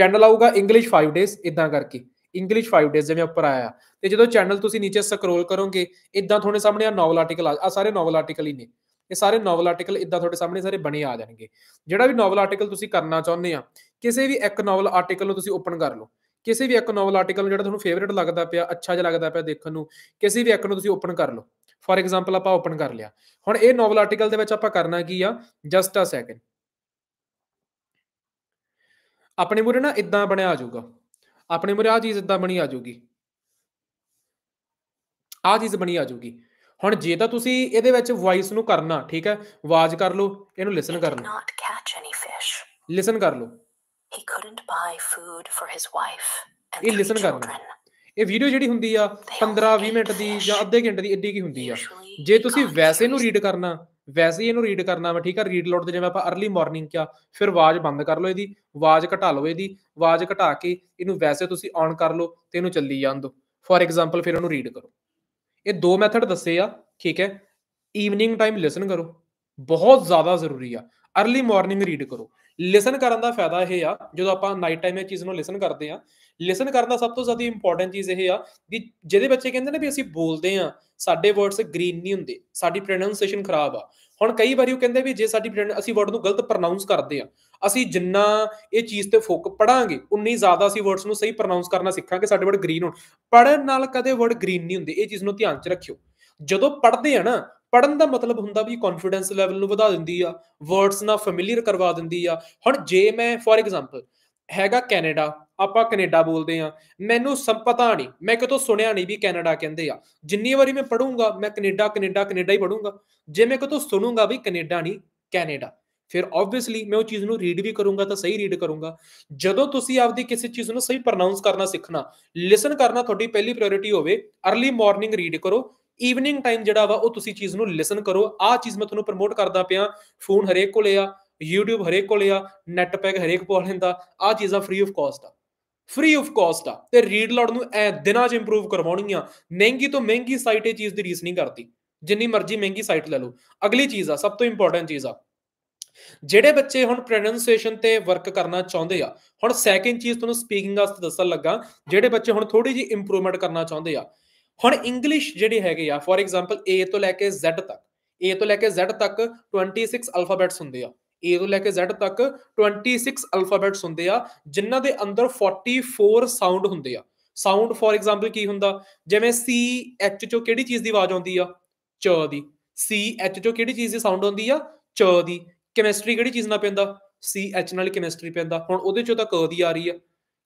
Speaker 1: ਚੈਨਲ ਆਊਗਾ ਇੰਗਲਿਸ਼ 5 ਡੇਜ਼ ਇਦਾਂ ਕਰਕੇ ਇੰਗਲਿਸ਼ 5 ਡੇਜ਼ ਜਿਵੇਂ ਉੱਪਰ ਆਇਆ ਤੇ ਜਦੋਂ ਚੈਨਲ ਤੁਸੀਂ ਨੀਚੇ ਸਕਰੋਲ ਕਰੋਗੇ ਇਦਾਂ ਤੁਹਾਡੇ ਸਾਹਮਣੇ ਆ ਨੋਵਲ ਆਰਟੀਕਲ ਆ ਸਾਰੇ ਨੋਵਲ ਆਰਟੀਕਲ ਹੀ ਨੇ ਇਹ ਸਾਰੇ ਨੋਵਲ ਆਰਟੀਕਲ ਇਦਾਂ ਤੁਹਾਡੇ ਸਾਹਮਣੇ ਸਾਰੇ ਬਣੇ ਆ ਜਾਣਗੇ ਜਿਹੜਾ ਵੀ ਨੋਵਲ ਆਰਟੀਕਲ ਤੁਸੀਂ ਕਰਨਾ ਚਾਹੁੰਦੇ ਆ ਕਿਸੇ ਵੀ ਇੱਕ ਨੋਵਲ ਆਰਟੀਕਲ ਨੂੰ ਤੁਸੀਂ ਓਪਨ ਕਰ ਲਓ ਕਿਸੇ ਵੀ ਇੱਕ ਨੋਵਲ ਆਰਟੀਕਲ ਨੂੰ ਜਿਹੜਾ ਤੁਹਾਨੂੰ ਫੇਵਰਿਟ ਲੱਗਦਾ ਪਿਆ ਅੱਛਾ ਜਿਹਾ ਲੱਗਦਾ ਪਿਆ ਦੇਖਣ ਨੂੰ ਕਿਸੇ ਵੀ ਇੱਕ ਨੂੰ ਤੁਸੀਂ ਓਪਨ ਕਰ ਲਓ ਫੋਰ ਐਗਜ਼ਾਮਪਲ ਆਪਾਂ ਓਪਨ ਕਰ ਲਿਆ ਹੁਣ ਇਹ ਨੋਵਲ ਆਰਟੀਕਲ ਦੇ ਵਿੱਚ ਆਪਾਂ ਕਰਨਾ ਕੀ ਆ ਜਸਟ ਅ ਸੈਕਿੰਡ ਆਪਣੇ ਮੂਰੇ ਨਾ ਇਦਾਂ ਬਣਿਆ ਆ ਜਾਊਗਾ ਆਪਣੇ ਮੁਰੇ ਆ ਚੀਜ਼ ਇਦਾਂ ਬਣੀ ਆ ਜਾਊਗੀ ਆ ਚੀਜ਼ ਬਣੀ ਆ ਜਾਊਗੀ ਹੁਣ ਜੇ ਤਾਂ ਤੁਸੀਂ ਇਹਦੇ ਵਿੱਚ ਵੌਇਸ ਨੂੰ ਕਰਨਾ ਠੀਕ ਹੈ ਆਵਾਜ਼ ਕਰ ਲਓ ਇਹਨੂੰ ਲਿਸਨ ਕਰਨਾ ਲਿਸਨ ਕਰ ਲਓ he couldn't buy food for his wife ਇਹ ਲਿਸਨ ਕਰਨਾ ਇਹ ਵੀਡੀਓ ਜਿਹੜੀ ਹੁੰਦੀ ਆ 15 20 ਮਿੰਟ ਦੀ ਜਾਂ ਅੱਧੇ ਘੰਟੇ ਦੀ ਐਡੀ ਕੀ ਹੁੰਦੀ ਆ ਜੇ ਤੁਸੀਂ ਵੈਸੇ ਨੂੰ ਰੀਡ ਕਰਨਾ ਵੈਸੇ ਹੀ ਇਹਨੂੰ ਰੀਡ ਕਰਨਾ ਵਾ ਠੀਕ ਆ ਰੀਡ ਲੋਡ ਤੇ ਜਿਵੇਂ ਆਪਾਂ अर्ਲੀ ਮਾਰਨਿੰਗ ਕਿਹਾ ਫਿਰ ਆਵਾਜ਼ ਬੰਦ ਕਰ ਲਓ ਇਹਦੀ ਆਵਾਜ਼ ਘਟਾ ਲਓ ਇਹਦੀ ਆਵਾਜ਼ ਘਟਾ ਕੇ ਇਹਨੂੰ ਵੈਸੇ ਤੁਸੀਂ ਔਨ ਕਰ ਲਓ ਤੇ ਇਹਨੂੰ ਚੱਲੀ ਜਾਣ ਦਿਓ ਫੋਰ ਐਗਜ਼ਾਮਪਲ ਫਿਰ ਇਹਨੂੰ ਰੀਡ ਕਰੋ ਇਹ ਦੋ ਮੈਥਡ ਦੱਸੇ ਆ ਠੀਕ ਹੈ ਈਵਨਿੰਗ ਟਾਈਮ ਲਿਸਨ ਕਰੋ ਬਹੁਤ ਜ਼ਿਆਦਾ ਜ਼ਰੂਰੀ ਆ अर्ਲੀ ਮਾਰਨਿੰਗ ਰੀਡ ਕਰੋ ਲਿਸਨ ਕਰਨ ਦਾ ਫਾਇਦਾ ਇਹ ਆ ਜਦੋਂ ਆਪਾਂ ਨਾਈਟ ਟਾਈਮ ਇਹ ਚੀਜ਼ ਨੂੰ ਲਿਸਨ ਕਰਦੇ ਆ ਲਿਸਨ ਕਰਨਾ ਸਭ ਤੋਂ ਜ਼ਿਆਦਾ ਇੰਪੋਰਟੈਂਟ ਚੀਜ਼ ਇਹ ਆ ਕਿ ਜਿਹਦੇ ਬੱਚੇ ਕਹਿੰਦੇ ਨੇ ਵੀ ਅਸੀਂ ਬੋਲਦੇ ਆ ਸਾਡੇ ਵਰਡਸ ਗ੍ਰੀਨ ਨਹੀਂ ਹੁੰਦੇ ਸਾਡੀ ਪ੍ਰੋਨਾਂਸੀਏਸ਼ਨ ਖਰਾਬ ਆ ਹੁਣ ਕਈ ਵਾਰੀ ਉਹ ਕਹਿੰਦੇ ਵੀ ਜੇ ਸਾਡੀ ਅਸੀਂ ਵਰਡ ਨੂੰ ਗਲਤ ਪ੍ਰੋਨਾਂਸ ਕਰਦੇ ਆ ਅਸੀਂ ਜਿੰਨਾ ਇਹ ਚੀਜ਼ ਤੇ ਫੋਕ ਪੜਾਂਗੇ ਉਨੀ ਜ਼ਿਆਦਾ ਅਸੀਂ ਵਰਡਸ ਨੂੰ ਸਹੀ ਪ੍ਰੋਨਾਂਸ ਕਰਨਾ ਸਿੱਖਾਂਗੇ ਸਾਡੇ ਵਰਡ ਗ੍ਰੀਨ ਹੋਣ ਪੜਨ ਨਾਲ ਕਦੇ ਵਰਡ ਗ੍ਰੀਨ ਨਹੀਂ ਹੁੰਦੇ ਇਹ ਚੀਜ਼ ਨੂੰ ਧਿਆਨ 'ਚ ਰੱਖਿਓ ਜਦੋਂ ਪੜਦੇ ਆ ਨਾ ਪੜਨ ਦਾ ਮਤਲਬ ਹੁੰਦਾ ਵੀ ਕੌਨਫੀਡੈਂਸ ਲੈਵਲ ਨੂੰ ਵਧਾ ਦਿੰਦੀ ਆ ਵਰਡਸ ਨਾਲ ਫੈਮਿਲੀਅਰ ਕਰਵਾ ਦਿੰਦੀ ਆ ਹੁਣ ਜੇ ਮੈਂ ਫੋਰ ਐਗਜ਼ਾਮਪਲ ਹੈਗਾ ਕੈਨੇਡਾ ਆਪਾਂ ਕੈਨੇਡਾ ਬੋਲਦੇ ਆ ਮੈਨੂੰ ਸੰਪਤਾ ਨਹੀਂ ਮੈਂ ਕਿਤੋਂ ਸੁਣਿਆ ਨਹੀਂ ਵੀ ਕੈਨੇਡਾ ਕਹਿੰਦੇ ਆ ਜਿੰਨੀ ਵਾਰੀ ਮੈਂ ਪੜੂੰਗਾ ਮੈਂ ਕੈਨੇਡਾ ਕੈਨੇਡਾ ਕੈਨੇਡਾ ਹੀ ਪੜੂੰਗਾ ਜੇ ਮੈਂ ਕਿਤੋਂ ਸੁਣੂੰਗਾ ਵੀ ਕੈਨੇਡਾ ਨਹੀਂ ਕੈਨੇਡਾ ਫਿਰ ਆਬਵੀਅਸਲੀ ਮੈਂ ਉਹ ਚੀਜ਼ ਨੂੰ ਰੀਡ ਵੀ ਕਰੂੰਗਾ ਤਾਂ ਸਹੀ ਰੀਡ ਕਰੂੰਗਾ ਜਦੋਂ ਤੁਸੀਂ ਆਪਦੀ ਕਿਸੇ ਚੀਜ਼ ਨੂੰ ਸਹੀ ਪ੍ਰੋਨਾਂਸ ਕਰਨਾ ਸਿੱਖਣਾ ਲਿਸਨ ਕਰਨਾ ਤੁਹਾਡੀ ਪਹਿਲੀ ਪ੍ਰਾਇੋਰਟੀ ਹੋਵੇ अर्ਲੀ ਮਾਰਨਿੰਗ ਰੀਡ ਕਰੋ ਈਵਨਿੰਗ ਟਾਈਮ ਜਿਹੜਾ ਵਾ ਉਹ ਤੁਸੀਂ ਚੀਜ਼ ਨੂੰ ਲਿਸਨ ਕਰੋ ਆਹ ਚੀਜ਼ ਮੈਂ ਤੁਹਾਨੂੰ ਪ੍ਰਮੋਟ ਕਰਦਾ ਪਿਆ ਫੋਨ ਹਰੇਕ ਕੋਲੇ ਆ YouTube ਹਰੇਕ ਕੋਲੇ ਆ ਨੈਟ ਪੈਕ ਹਰੇਕ ਕੋਲ ਹੁੰਦਾ ਆ ਚੀਜ਼ਾਂ ਫ੍ਰੀ ਆਫ ਕਾਸਟ ਆ ਫ੍ਰੀ ਆਫ ਕਾਸਟ ਆ ਤੇ ਰੀਡ ਲਾਊਡ ਨੂੰ ਐ ਦਿਨਾਂ 'ਚ ਇੰਪਰੂਵ ਕਰਵਾਉਣੀ ਆ ਮਹਿੰਗੀ ਤੋਂ ਮਹਿੰਗੀ ਸਾਈਟ ਇਹ ਚੀਜ਼ ਦੀ ਰੀਸ ਨਹੀਂ ਕਰਦੀ ਜਿੰਨੀ ਮਰਜ਼ੀ ਮਹਿੰਗੀ ਸਾਈਟ ਲੈ ਲਓ ਅਗਲੀ ਚੀਜ਼ ਆ ਸਭ ਤੋਂ ਇੰਪੋਰਟੈਂਟ ਚੀਜ਼ ਆ ਜਿਹੜੇ ਬੱਚੇ ਹੁਣ ਪ੍ਰੋਨੰਸੀਏਸ਼ਨ ਤੇ ਵਰਕ ਕਰਨਾ ਚਾਹੁੰਦੇ ਆ ਹੁਣ ਸੈਕਿੰਡ ਚੀਜ਼ ਤੁਹਾਨੂੰ ਸਪੀਕਿੰਗ ਵਾਸਤੇ ਦੱਸਣ ਲੱਗਾ ਜਿਹੜੇ ਬੱਚੇ ਹੁਣ ਥੋੜੀ ਜੀ ਇੰਪਰੂਵਮੈਂਟ ਕਰਨਾ ਚਾਹੁੰਦੇ ਆ ਹੁਣ ਇੰਗਲਿਸ਼ ਜਿਹੜੇ ਹੈਗੇ ਆ ਫੋਰ ਐਗਜ਼ਾਮਪਲ A ਤੋਂ ਲੈ ਕੇ Z ਤੱਕ A ਤੋਂ ਲੈ ਕੇ Z ਤੱਕ 26 ਅਲਫਾਬੈਟਸ ਹੁੰਦੇ ਆ A ਤੋਂ ਲੈ ਕੇ Z ਤੱਕ 26 ਅਲਫਾਬੈਟਸ ਹੁੰਦੇ ਆ ਜਿਨ੍ਹਾਂ ਦੇ ਅੰਦਰ 44 ਸਾਊਂਡ ਹੁੰਦੇ ਆ ਸਾਊਂਡ ਫੋਰ ਐਗਜ਼ਾਮਪਲ ਕੀ ਹੁੰਦਾ ਜਿਵੇਂ C H ਚੋਂ ਕਿਹੜੀ ਚੀਜ਼ ਦੀ ਆਵਾਜ਼ ਆਉਂਦੀ ਆ ਚ ਦੀ C H ਚੋਂ ਕਿਹੜੀ ਚੀਜ਼ ਦੀ ਸਾਊਂਡ ਆਉਂਦੀ ਆ ਚ ਦੀ ਕੈਮਿਸਟਰੀ ਕਿਹੜੀ ਚੀਜ਼ ਨਾਲ ਪੈਂਦਾ C H ਨਾਲ ਕੈਮਿਸਟਰੀ ਪੈਂਦਾ ਹੁਣ ਉਹਦੇ ਚੋਂ ਤਾਂ ਕ ਦੀ ਆ ਰਹੀ ਆ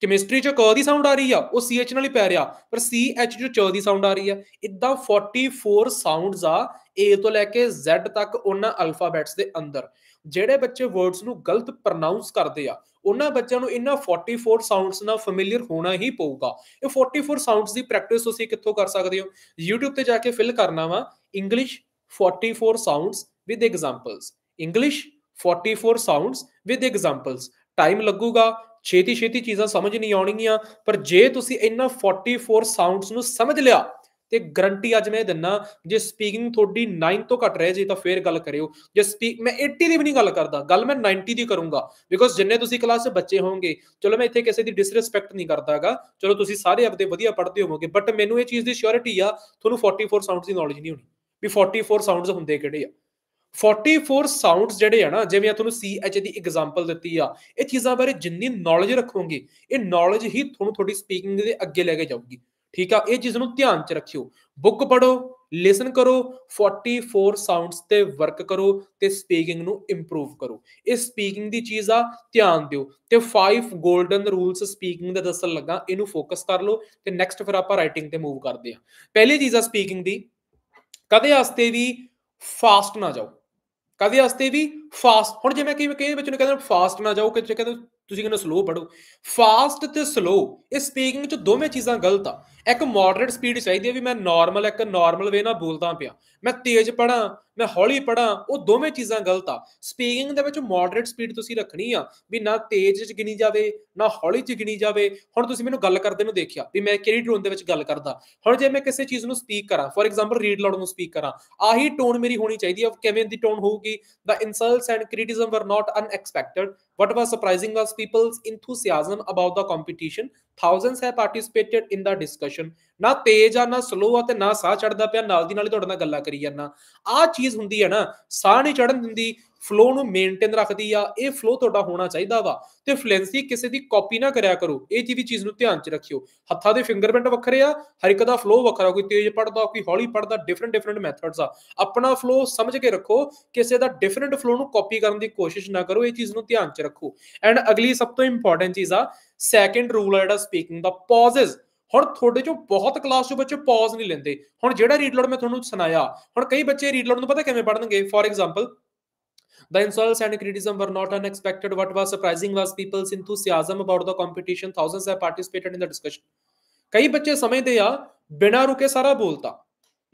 Speaker 1: ਕੈਮਿਸਟਰੀ ਚ ਕ ਦੀ ਸਾਊਂਡ ਆ ਰਹੀ ਆ ਉਹ CH ਨਾਲ ਹੀ ਪੈ ਰਿਹਾ ਪਰ CH ਚੋਂ ਚ ਦੀ ਸਾਊਂਡ ਆ ਰਹੀ ਆ ਇਦਾਂ 44 ਸਾਊਂਡਸ ਆ A ਤੋਂ ਲੈ ਕੇ Z ਤੱਕ ਉਹਨਾਂ ਅਲਫਾਬੈਟਸ ਦੇ ਅੰਦਰ ਜਿਹੜੇ ਬੱਚੇ ਵਰਡਸ ਨੂੰ ਗਲਤ ਪ੍ਰੋਨਾਂਸ ਕਰਦੇ ਆ ਉਹਨਾਂ ਬੱਚਿਆਂ ਨੂੰ ਇਹਨਾਂ 44 ਸਾਊਂਡਸ ਨਾਲ ਫੈਮਿਲੀਅਰ ਹੋਣਾ ਹੀ ਪਊਗਾ ਇਹ 44 ਸਾਊਂਡਸ ਦੀ ਪ੍ਰੈਕਟਿਸ ਤੁਸੀਂ ਕਿੱਥੋਂ ਕਰ ਸਕਦੇ ਹੋ YouTube ਤੇ ਜਾ ਕੇ ਫਿਲ ਕਰਨਾ ਵਾ English 44 sounds with examples English 44 sounds with examples time ਲੱਗੂਗਾ ਛੇਤੀ ਛੇਤੀ ਚੀਜ਼ਾਂ ਸਮਝ ਨਹੀਂ ਆਉਣਗੀਆਂ ਪਰ ਜੇ ਤੁਸੀਂ ਇਹਨਾਂ 44 ਸਾਊਂਡਸ ਨੂੰ ਸਮਝ ਲਿਆ ਤੇ ਗਰੰਟੀ ਅੱਜ ਮੈਂ ਦਿੰਨਾ ਜੇ ਸਪੀਕਿੰਗ ਤੁਹਾਡੀ 9 ਤੋਂ ਘਟ ਰਹੇ ਜੇ ਤਾਂ ਫੇਰ ਗੱਲ ਕਰਿਓ ਜੇ ਸਪੀਕ ਮੈਂ 80 ਦੀ ਵੀ ਨਹੀਂ ਗੱਲ ਕਰਦਾ ਗੱਲ ਮੈਂ 90 ਦੀ ਕਰੂੰਗਾ ਬਿਕੋਜ਼ ਜਿੰਨੇ ਤੁਸੀਂ ਕਲਾਸ 'ਚ ਬੱਚੇ ਹੋਵੋਗੇ ਚਲੋ ਮੈਂ ਇੱਥੇ ਕਿਸੇ ਦੀ ਡਿਸਰੈਸਪੈਕਟ ਨਹੀਂ ਕਰਦਾਗਾ ਚਲੋ ਤੁਸੀਂ ਸਾਰੇ ਆਪਦੇ ਵਧੀਆ ਪੜ੍ਹਦੇ ਹੋਵੋਗੇ ਬਟ ਮੈਨੂੰ ਇਹ ਚੀਜ਼ ਦੀ ਸ਼ੋਰਿਟੀ ਆ ਤੁਹਾਨੂੰ 44 ਸਾਊਂਡਸ ਦੀ ਨੌਲੇਜ ਨਹੀਂ ਹੋਣੀ ਵੀ 44 ਸਾਊਂਡਸ ਹੁੰਦੇ ਕਿਹੜੇ ਆ 44 ਸਾਊਂਡਸ ਜਿਹੜੇ ਆ ਨਾ ਜਿਵੇਂ ਆ ਤੁਹਾਨੂੰ CH ਦੀ ਐਗਜ਼ਾਮਪਲ ਦਿੱਤੀ ਆ ਇਹ ਚੀਜ਼ਾਂ ਬਾਰੇ ਜਿੰਨੀ ਨੌਲੇਜ ਰੱਖੋਗੇ ਇਹ ਨੌਲੇਜ ਹੀ ਤੁਹਾਨੂੰ ਤੁਹਾਡੀ ਸਪੀਕਿੰਗ ਦੇ ਅੱਗੇ ਲੈ ਕੇ ਜਾਊਗੀ ਠੀਕ ਆ ਇਹ ਚੀਜ਼ ਨੂੰ ਧਿਆਨ ਚ ਰੱਖਿਓ ਬੁੱਕ ਪੜੋ ਲਿਸਨ ਕਰੋ 44 ਸਾਊਂਡਸ ਤੇ ਵਰਕ ਕਰੋ ਤੇ ਸਪੀਕਿੰਗ ਨੂੰ ਇੰਪਰੂਵ ਕਰੋ ਇਹ ਸਪੀਕਿੰਗ ਦੀ ਚੀਜ਼ ਆ ਧਿਆਨ ਦਿਓ ਤੇ 5 골ਡਨ ਰੂਲਸ ਸਪੀਕਿੰਗ ਦੇ ਦੱਸਣ ਲੱਗਾ ਇਹਨੂੰ ਫੋਕਸ ਕਰ ਲਓ ਤੇ ਨੈਕਸਟ ਫਿਰ ਆਪਾਂ ਰਾਈਟਿੰਗ ਤੇ ਮੂਵ ਕਰਦੇ ਆ ਪਹਿਲੀ ਚੀਜ਼ ਆ ਸਪੀਕਿੰਗ ਦੀ ਕਦੇ ਹਸਤੇ ਵੀ ਫਾਸਟ ਨਾ ਜਾਓ ਕਦੇ ਹਸਤੇ ਵੀ ਫਾਸਟ ਹੁਣ ਜੇ ਮੈਂ ਕਿਵੇਂ ਕਈ ਵਿੱਚ ਨੂੰ ਕਹਿੰਦਾ ਫਾਸਟ ਨਾ ਜਾਓ ਕਿ ਜੇ ਕਹਿੰਦਾ ਤੁਸੀਂ ਕਹਿੰਦੇ ਸਲੋ ਪੜੋ ਫਾਸਟ ਤੇ ਸਲੋ ਇਹ ਸਪੀਕਿੰਗ ਚ ਦੋਵੇਂ ਚੀਜ਼ਾਂ ਗਲਤ ਆ ਇੱਕ ਮੋਡਰੇਟ ਸਪੀਡ ਚਾਹੀਦੀ ਹੈ ਵੀ ਮੈਂ ਨਾਰਮਲ ਇੱਕ ਨਾਰਮਲ ਵੇ ਨਾਲ ਬੋਲਦਾ ਪਿਆ ਮੈਂ ਤੇਜ਼ ਪੜਾਂ ਮੈਂ ਹੌਲੀ ਪੜਾਂ ਉਹ ਦੋਵੇਂ ਚੀਜ਼ਾਂ ਗਲਤ ਆ ਸਪੀਕਿੰਗ ਦੇ ਵਿੱਚ ਮੋਡਰੇਟ ਸਪੀਡ ਤੁਸੀਂ ਰੱਖਣੀ ਆ ਵੀ ਨਾ ਤੇਜ਼ ਚ ਗਿਣੀ ਜਾਵੇ ਨਾ ਹੌਲੀ ਚ ਗਿਣੀ ਜਾਵੇ ਹੁਣ ਤੁਸੀਂ ਮੈਨੂੰ ਗੱਲ ਕਰਦੇ ਨੂੰ ਦੇਖਿਆ ਵੀ ਮੈਂ ਕਿਹੜੀ ਟੋਨ ਦੇ ਵਿੱਚ ਗੱਲ ਕਰਦਾ ਹੁਣ ਜੇ ਮੈਂ ਕਿਸੇ ਚੀਜ਼ ਨੂੰ ਸਪੀਕ ਕਰਾਂ ਫੋਰ ਐਗਜ਼ਾਮਪਲ ਰੀਡ ਲਾਉਡ ਨੂੰ ਸਪੀਕ ਕਰਾਂ ਆਹੀ ਟੋਨ ਮੇਰੀ ਹੋਣੀ ਚਾਹੀਦੀ ਆ ਕਿਵੇਂ ਦੀ ਟੋਨ ਹੋਊਗੀ ਦਾ ਇਨਸਲਟਸ and criticism were not unexpected What was surprising was people's enthusiasm about the competition. Thousands have participated in the discussion. ਨਾ ਤੇਜ਼ ਆ ਨਾ ਸਲੋ ਆ ਤੇ ਨਾ ਸਾਹ ਚੜਦਾ ਪਿਆ ਨਾਲ ਦੀ ਨਾਲ ਹੀ ਤੁਹਾਡੇ ਨਾਲ ਗੱਲਾਂ ਕਰੀ ਜਾਂਦਾ ਆ ਚੀਜ਼ ਹੁੰਦੀ ਹੈ ਨਾ ਸਾਹ ਨਹੀਂ ਚੜਨ ਦਿੰਦੀ ਫਲੋ ਨੂੰ ਮੇਨਟੇਨ ਰੱਖਦੀ ਆ ਇਹ ਫਲੋ ਤੁਹਾਡਾ ਹੋਣਾ ਚਾਹੀਦਾ ਵਾ ਤੇ ਫਲੂਐਂਸੀ ਕਿਸੇ ਦੀ ਕਾਪੀ ਨਾ ਕਰਿਆ ਕਰੋ ਇਹ ਜੀ ਵੀ ਚੀਜ਼ ਨੂੰ ਧਿਆਨ 'ਚ ਰੱਖਿਓ ਹੱਥਾਂ ਦੇ ਫਿੰਗਰਪ੍ਰਿੰਟ ਵੱਖਰੇ ਆ ਹਰ ਇੱਕ ਦਾ ਫਲੋ ਵੱਖਰਾ ਕੋਈ ਤੇਜ਼ ਪੜਦਾ ਕੋਈ ਹੌਲੀ ਪੜਦਾ ਡਿਫਰੈਂਟ ਡਿਫਰੈਂਟ ਮੈਥਡਸ ਆ ਆਪਣਾ ਫਲੋ ਸਮਝ ਕੇ ਰੱਖੋ ਕਿਸੇ ਦਾ ਡਿਫਰੈਂਟ ਫਲੋ ਨੂੰ ਕਾਪੀ ਕਰਨ ਦੀ ਕੋਸ਼ਿਸ਼ ਨਾ ਕਰੋ ਇਹ ਚੀਜ਼ ਨੂੰ ਧਿਆਨ 'ਚ ਰੱਖੋ ਐਂਡ ਅਗਲੀ ਸਭ ਤੋਂ ਇੰਪੋਰਟੈਂਟ ਚੀਜ਼ ਆ ਸੈਕੰਡ ਰੂਲ ਆ ਜਿਹੜਾ ਸਪੀਕਿੰਗ ਦਾ ਪਾਜ਼ਸ ਹੁਣ ਤੁਹਾਡੇ ਚੋਂ ਬਹੁਤ ਕਲਾਸ ਚੋਂ ਬੱਚੇ ਪਾਜ਼ ਨਹੀਂ ਲੈਂਦੇ ਹੁਣ ਜਿਹੜਾ ਰੀਡਲੋਡ ਮੈਂ ਤੁਹਾਨੂੰ ਸੁਣਾਇਆ ਹੁਣ ਕਈ ਬੱਚੇ ਰੀਡਲੋਡ ਨੂੰ ਪਤਾ ਕਿਵੇਂ ਪੜਨਗੇ for example The insults and criticism were not unexpected. What was surprising was people's enthusiasm about the competition. Thousands have participated in the discussion. ਕਈ ਬੱਚੇ ਸਮਝਦੇ ਆ ya ਰੁਕੇ ਸਾਰਾ ਬੋਲਤਾ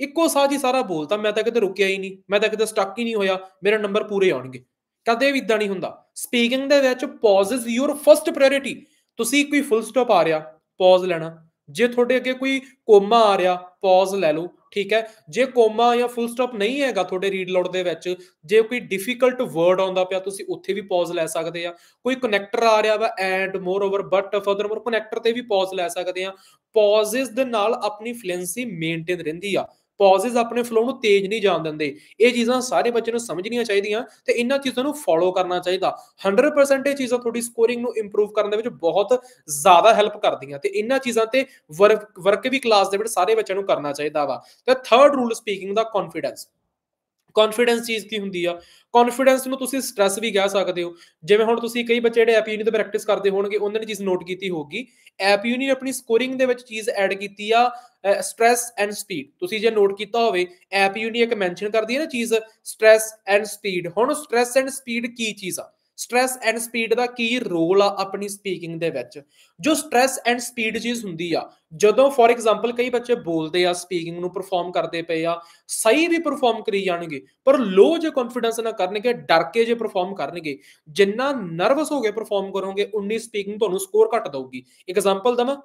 Speaker 1: ਇੱਕੋ ਸਾਜ ਹੀ ਸਾਰਾ ਬੋਲਤਾ ਮੈਂ ਤਾਂ ਕਿਤੇ ਰੁਕਿਆ ਹੀ ਨਹੀਂ ਮੈਂ ਤਾਂ ਕਿਤੇ ਸਟਕ ਹੀ ਨਹੀਂ ਹੋਇਆ ਮੇਰੇ ਨੰਬਰ ਪੂਰੇ ਆਉਣਗੇ ਕਦੇ ਵੀ ਇਦਾਂ ਨਹੀਂ ਹੁੰਦਾ ਸਪੀਕਿੰਗ ਦੇ ਵਿੱਚ pause is your first priority ਤੁਸੀਂ ਕੋਈ ਫੁੱਲ ਸਟਾਪ ਆ ਰਿਹਾ ਪੌਜ਼ ਲੈਣਾ ਜੇ ਤੁਹਾਡੇ ਅੱਗੇ ਕੋਈ ਕੋਮਾ ਆ ਰਿਹਾ ਪੌਜ਼ ਲੈ ਲਓ ਠੀਕ ਹੈ ਜੇ ਕੋਮਾ ਜਾਂ ਫੁੱਲ ਸਟਾਪ ਨਹੀਂ ਹੈਗਾ ਤੁਹਾਡੇ ਰੀਡ ਲੋਡ ਦੇ ਵਿੱਚ ਜੇ ਕੋਈ ਡਿਫਿਕਲਟ ਵਰਡ ਆਉਂਦਾ ਪਿਆ ਤੁਸੀਂ ਉੱਥੇ ਵੀ ਪੌਜ਼ ਲੈ ਸਕਦੇ ਆ ਕੋਈ ਕਨੈਕਟਰ ਆ ਰਿਹਾ ਵਾ and moreover but more connector ਤੇ ਵੀ ਪੌਜ਼ ਲੈ ਸਕਦੇ ਆ ਪੌਜ਼ਸ ਦੇ ਨਾਲ ਆਪਣੀ ਫਲੂਐਂਸੀ ਮੇਨਟੇਨ ਰਹਿੰਦੀ ਆ ਪੌਜ਼ਸ ਆਪਣੇ ਫਲੋ ਨੂੰ ਤੇਜ਼ ਨਹੀਂ ਜਾਣ ਦਿੰਦੇ ਇਹ ਚੀਜ਼ਾਂ ਸਾਰੇ ਬੱਚੇ ਨੂੰ ਸਮਝਣੀਆਂ ਚਾਹੀਦੀਆਂ ਤੇ ਇਹਨਾਂ ਚੀਜ਼ਾਂ ਨੂੰ ਫੋਲੋ ਕਰਨਾ ਚਾਹੀਦਾ 100% ਇਹ ਚੀਜ਼ਾਂ ਤੁਹਾਡੀ ਸਕੋਰਿੰਗ ਨੂੰ ਇੰਪਰੂਵ ਕਰਨ ਦੇ ਵਿੱਚ ਬਹੁਤ ਜ਼ਿਆਦਾ ਹੈਲਪ ਕਰਦੀਆਂ ਤੇ ਇਹਨਾਂ ਚੀਜ਼ਾਂ ਤੇ ਵਰਕ ਵੀ ਕਲਾਸ ਦੇ ਵਿੱਚ ਸਾਰੇ ਬੱਚਿਆਂ ਨੂੰ ਕਰਨਾ ਚਾਹੀਦਾ ਵਾ ਤੇ ਥਰਡ ਰੂਲ ਸਪੀਕਿੰਗ ਦਾ ਕੌਨਫੀਡੈਂਸ ਕੌਨਫੀਡੈਂਸ ਚੀਜ਼ ਕੀ ਹੁੰਦੀ ਆ ਕੌਨਫੀਡੈਂਸ ਨੂੰ ਤੁਸੀਂ ਸਟ्रेस ਵੀ ਕਹਿ ਸਕਦੇ ਹੋ ਜਿਵੇਂ ਹੁਣ ਤੁਸੀਂ ਕਈ ਬੱਚੇ ਜਿਹੜੇ ਐਪ ਯੂਨੀ ਤੇ ਪ੍ਰੈਕਟਿਸ ਕਰਦੇ ਹੋਣਗੇ ਉਹਨਾਂ ਨੇ ਚੀਜ਼ ਨੋਟ ਕੀਤੀ ਹੋਗੀ ਐਪ ਯੂਨੀ ਆਪਣੀ ਸਕੋਰਿੰਗ ਦੇ ਵਿੱਚ ਚੀਜ਼ ਐਡ ਕੀਤੀ ਆ ਸਟ्रेस ਐਂਡ ਸਪੀਡ ਤੁਸੀਂ ਜੇ ਨੋਟ ਕੀਤਾ ਹੋਵੇ ਐਪ ਯੂਨੀ ਇੱਕ ਮੈਂਸ਼ਨ ਕਰਦੀ ਹੈ ਨਾ ਚੀਜ਼ ਸਟ्रेस ਐਂਡ ਸਪੀਡ ਹੁਣ ਸਟ्रेस ਐਂਡ ਸਪੀਡ ਕੀ ਚੀਜ਼ ਆ ਸਟ੍ਰੈਸ ਐਂਡ ਸਪੀਡ ਦਾ ਕੀ ਰੋਲ ਆ ਆਪਣੀ ਸਪੀਕਿੰਗ ਦੇ ਵਿੱਚ ਜੋ ਸਟ੍ਰੈਸ ਐਂਡ ਸਪੀਡ ਚੀਜ਼ ਹੁੰਦੀ ਆ ਜਦੋਂ ਫੋਰ ਐਗਜ਼ਾਮਪਲ ਕਈ ਬੱਚੇ ਬੋਲਦੇ ਆ ਸਪੀਕਿੰਗ ਨੂੰ ਪਰਫਾਰਮ ਕਰਦੇ ਪਏ ਆ ਸਹੀ ਵੀ ਪਰਫਾਰਮ ਕਰੀ ਜਾਣਗੇ ਪਰ ਲੋ ਜੇ ਕੌਨਫੀਡੈਂਸ ਨਾ ਕਰਨਗੇ ਡਰ ਕੇ ਜੇ ਪਰਫਾਰਮ ਕਰਨਗੇ ਜਿੰਨਾ ਨਰਵਸ ਹੋ ਕੇ ਪਰਫਾਰਮ ਕਰੋਗੇ ਉਨੀ ਸਪੀਕਿੰਗ ਤੁਹਾਨੂੰ ਸਕੋਰ ਘੱਟ ਦਊਗੀ ਐਗਜ਼ਾਮਪਲ ਦਵਾਂ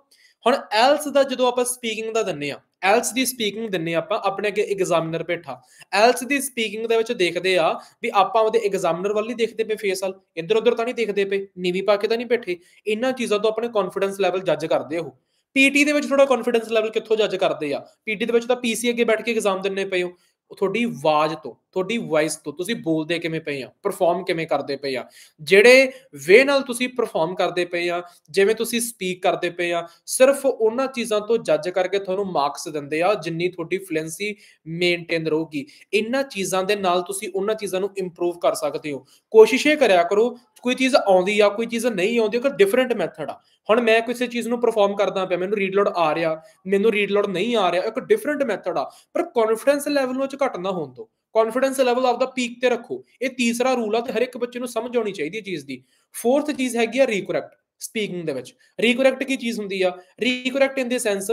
Speaker 1: ਹੁਣ ਐਲਸ ਦਾ ਜਦੋਂ ਆਪਾਂ ਸਪੀਕਿੰਗ ਦਾ ਦਿੰਨੇ ਆ ਐਲਸ ਦੀ ਸਪੀਕਿੰਗ ਦਿੰਨੇ ਆਪਾਂ ਆਪਣੇ ਅੱਗੇ ਐਗਜ਼ਾਮੀਨਰ ਬੈਠਾ ਐਲਸ ਦੀ ਸਪੀਕਿੰਗ ਦੇ ਵਿੱਚ ਦੇਖਦੇ ਆ ਵੀ ਆਪਾਂ ਉਹਦੇ ਐਗਜ਼ਾਮੀਨਰ ਵੱਲ ਹੀ ਦੇਖਦੇ ਪਏ ਫੇਸ ਵੱਲ ਇੱਧਰ ਉੱਧਰ ਤਾਂ ਨਹੀਂ ਦੇਖਦੇ ਪਏ ਨੀਵੀਂ ਪਾ ਕੇ ਤਾਂ ਨਹੀਂ ਬੈਠੇ ਇਹਨਾਂ ਚੀਜ਼ਾਂ ਤੋਂ ਆਪਣੇ ਕੌਨਫੀਡੈਂਸ ਲੈਵਲ ਜੱਜ ਕਰਦੇ ਉਹ ਪੀਟੀ ਦੇ ਵਿੱਚ ਥੋੜਾ ਕੌਨਫੀਡੈਂਸ ਲੈਵਲ ਕਿੱਥੋਂ ਜੱਜ ਕਰਦੇ ਆ ਪੀਟੀ ਦੇ ਵਿੱਚ ਤਾਂ ਪੀਸੀ ਅੱਗੇ ਬੈਠ ਕੇ ਐਗਜ਼ਾਮ ਦਿੰਨੇ ਪਏ ਹੋ ਤੁਹਾਡੀ ਆਵਾਜ਼ ਤੋਂ ਤੁਹਾਡੀ ਵਾਇਸ ਤੋਂ ਤੁਸੀਂ ਬੋਲਦੇ ਕਿਵੇਂ ਪਏ ਆ ਪਰਫਾਰਮ ਕਿਵੇਂ ਕਰਦੇ ਪਏ ਆ ਜਿਹੜੇ ਵੇ ਨਾਲ ਤੁਸੀਂ ਪਰਫਾਰਮ ਕਰਦੇ ਪਏ ਆ ਜਿਵੇਂ ਤੁਸੀਂ ਸਪੀਕ ਕਰਦੇ ਪਏ ਆ ਸਿਰਫ ਉਹਨਾਂ ਚੀਜ਼ਾਂ ਤੋਂ ਜੱਜ ਕਰਕੇ ਤੁਹਾਨੂੰ ਮਾਰਕਸ ਦਿੰਦੇ ਆ ਜਿੰਨੀ ਤੁਹਾਡੀ ਫਲੂਐਂਸੀ ਮੇਨਟੇਨ ਰਹੂਗੀ ਇਹਨਾਂ ਚੀਜ਼ਾਂ ਦੇ ਨਾਲ ਤੁਸੀਂ ਉਹਨਾਂ ਚੀਜ਼ਾਂ ਨੂੰ ਇੰਪਰੂਵ ਕਰ ਸਕਦੇ ਹੋ ਕੋਸ਼ਿਸ਼ ਇਹ ਕਰਿਆ ਕਰੋ ਕੋਈ ਚੀਜ਼ ਆਉਂਦੀ ਆ ਕੋਈ ਚੀਜ਼ ਨਹੀਂ ਆਉਂਦੀ ਉਹ ਡਿਫਰੈਂਟ ਮੈਥਡ ਆ ਹੁਣ ਮੈਂ ਕਿਸੇ ਚੀਜ਼ ਨੂੰ ਪਰਫਾਰਮ ਕਰਦਾ ਪਿਆ ਮੈਨੂੰ ਰੀਡ ਲੋਡ ਆ ਰਿਹਾ ਮੈਨੂੰ ਰੀਡ ਲੋਡ ਨਹੀਂ ਆ ਰਿਹਾ ਇੱਕ ਡਿਫਰੈਂਟ ਮੈਥਡ ਆ ਪਰ ਕੌਨਫੀਡੈਂਸ ਲੈਵਲ ਨੂੰ ਚ ਘਟਣਾ ਹੋਣ ਦੋ ਕੌਨਫੀਡੈਂਸ ਲੈਵਲ ਆਫ ਦਾ ਪੀਕ ਤੇ ਰੱਖੋ ਇਹ ਤੀਸਰਾ ਰੂਲ ਆ ਤੇ ਹਰ ਇੱਕ ਬੱਚੇ ਨੂੰ ਸਮਝ ਆਉਣੀ ਚਾਹੀਦੀ ਹੈ ਚੀਜ਼ ਦੀ ਫੋਰਥ ਚੀਜ਼ ਹੈਗੀ ਆ ਰੀਕਰੈਕਟ ਸਪੀਕਿੰਗ ਦੇ ਵਿੱਚ ਰੀਕਰੈਕਟ ਕੀ ਚੀਜ਼ ਹੁੰਦੀ ਆ ਰੀਕਰੈਕਟ ਇਨ ਦੇ ਸੈਂਸ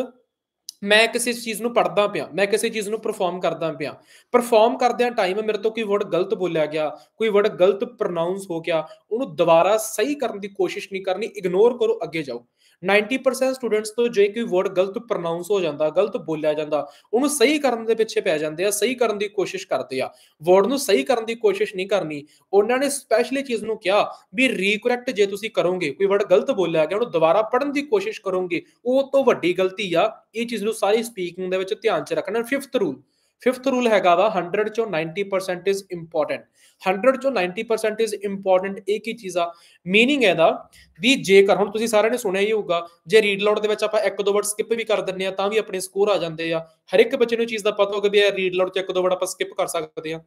Speaker 1: ਮੈਂ ਕਿਸੇ ਚੀਜ਼ ਨੂੰ ਪੜਦਾ ਪਿਆ ਮੈਂ ਕਿਸੇ ਚੀਜ਼ ਨੂੰ ਪਰਫਾਰਮ ਕਰਦਾ ਪਿਆ ਪਰਫਾਰਮ ਕਰਦਿਆਂ ਟਾਈਮ ਮੇਰੇ ਤੋਂ ਕੋਈ ਵਰਡ ਗਲਤ ਬੋਲਿਆ ਗਿਆ ਕੋਈ ਵਰਡ ਗਲਤ ਪ੍ਰੋਨਾਂਸ ਹੋ ਗਿਆ ਉਹਨੂੰ ਦੁਬਾਰਾ ਸਹੀ ਕਰਨ ਦੀ ਕੋਸ਼ਿਸ਼ ਨਹੀਂ ਕਰਨੀ ਇਗਨੋਰ ਕਰੋ ਅੱਗੇ ਜਾਓ 90% ਸਟੂਡੈਂਟਸ ਤੋਂ ਜੇ ਕੋਈ ਵਰਡ ਗਲਤ ਪ੍ਰੋਨਾਂਸ ਹੋ ਜਾਂਦਾ ਗਲਤ ਬੋਲਿਆ ਜਾਂਦਾ ਉਹਨੂੰ ਸਹੀ ਕਰਨ ਦੇ ਪਿੱਛੇ ਪੈ ਜਾਂਦੇ ਆ ਸਹੀ ਕਰਨ ਦੀ ਕੋਸ਼ਿਸ਼ ਕਰਦੇ ਆ ਵਰਡ ਨੂੰ ਸਹੀ ਕਰਨ ਦੀ ਕੋਸ਼ਿਸ਼ ਨਹੀਂ ਕਰਨੀ ਉਹਨਾਂ ਨੇ ਸਪੈਸ਼ਲੀ ਚੀਜ਼ ਨੂੰ ਕਿਹਾ ਵੀ ਰੀਕਰੈਕਟ ਜੇ ਤੁਸੀਂ ਕਰੋਗੇ ਕੋਈ ਵਰਡ ਗਲਤ ਬੋਲਿਆ ਗਿਆ ਉਹਨੂੰ ਦੁਬਾਰਾ ਪੜਨ ਦੀ ਕੋਸ਼ਿਸ਼ ਕਰੋਗੇ ਉਹ ਤੋਂ ਵੱਡੀ ਗਲਤੀ ਆ ਇਹ ਚੀਜ਼ ਨੂੰ ਸਾਰੀ ਸਪੀਕਿੰਗ ਦੇ ਵਿੱਚ ਧਿਆਨ 'ਚ ਰੱਖਣਾ ਫਿਫਥ ਰੂਲ ਫਿਫਥ ਰੂਲ ਹੈਗਾ ਵਾ 100 ਚੋਂ 90% ਇਜ਼ ਇੰਪੋਰਟੈਂਟ 100 ਚੋਂ 90% ਇਜ਼ ਇੰਪੋਰਟੈਂਟ ਇਹ ਕੀ ਚੀਜ਼ ਆ ਹੈ ਇਹਦਾ ਵੀ ਜੇਕਰ ਹੁਣ ਤੁਸੀਂ ਸਾਰਿਆਂ ਨੇ ਸੁਣਿਆ ਹੀ ਹੋਊਗਾ ਜੇ ਰੀਡ ਲਾਉਡ ਦੇ ਵਿੱਚ ਆਪਾਂ ਇੱਕ ਦੋ ਵਰਡ ਸਕਿਪ ਵੀ ਕਰ ਦਿੰਨੇ ਆ ਤਾਂ ਵੀ ਆਪਣੇ ਸਕੋਰ ਆ ਜਾਂਦੇ ਆ ਹਰ ਇੱਕ ਬੱਚੇ ਨੂੰ ਚੀਜ਼ ਦਾ ਪਤਾ ਹੋਗਾ ਵੀ ਇਹ ਰੀਡ ਲਾਉਡ ਚ ਇੱਕ ਦੋ ਵਰਡ ਆਪਾਂ ਸਕਿਪ ਕਰ ਸਕਦੇ ਆ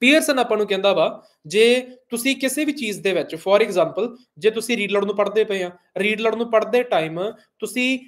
Speaker 1: ਪੀਅਰਸਨ ਆਪਾਂ ਨੂੰ ਕਹਿੰਦਾ ਵਾ ਜੇ ਤੁਸੀਂ ਕਿਸੇ ਵੀ ਚੀਜ਼ ਦੇ ਵਿੱਚ ਫੋਰ ਐਗਜ਼ਾਮਪਲ ਜੇ ਤੁਸੀਂ ਰੀਡ ਲਾਉਡ ਨੂੰ ਪੜ੍ਹਦੇ ਪਏ ਆ ਰੀਡ ਲਾਉਡ ਨੂੰ ਪੜ੍ਹਦੇ ਟਾਈਮ ਤੁਸੀਂ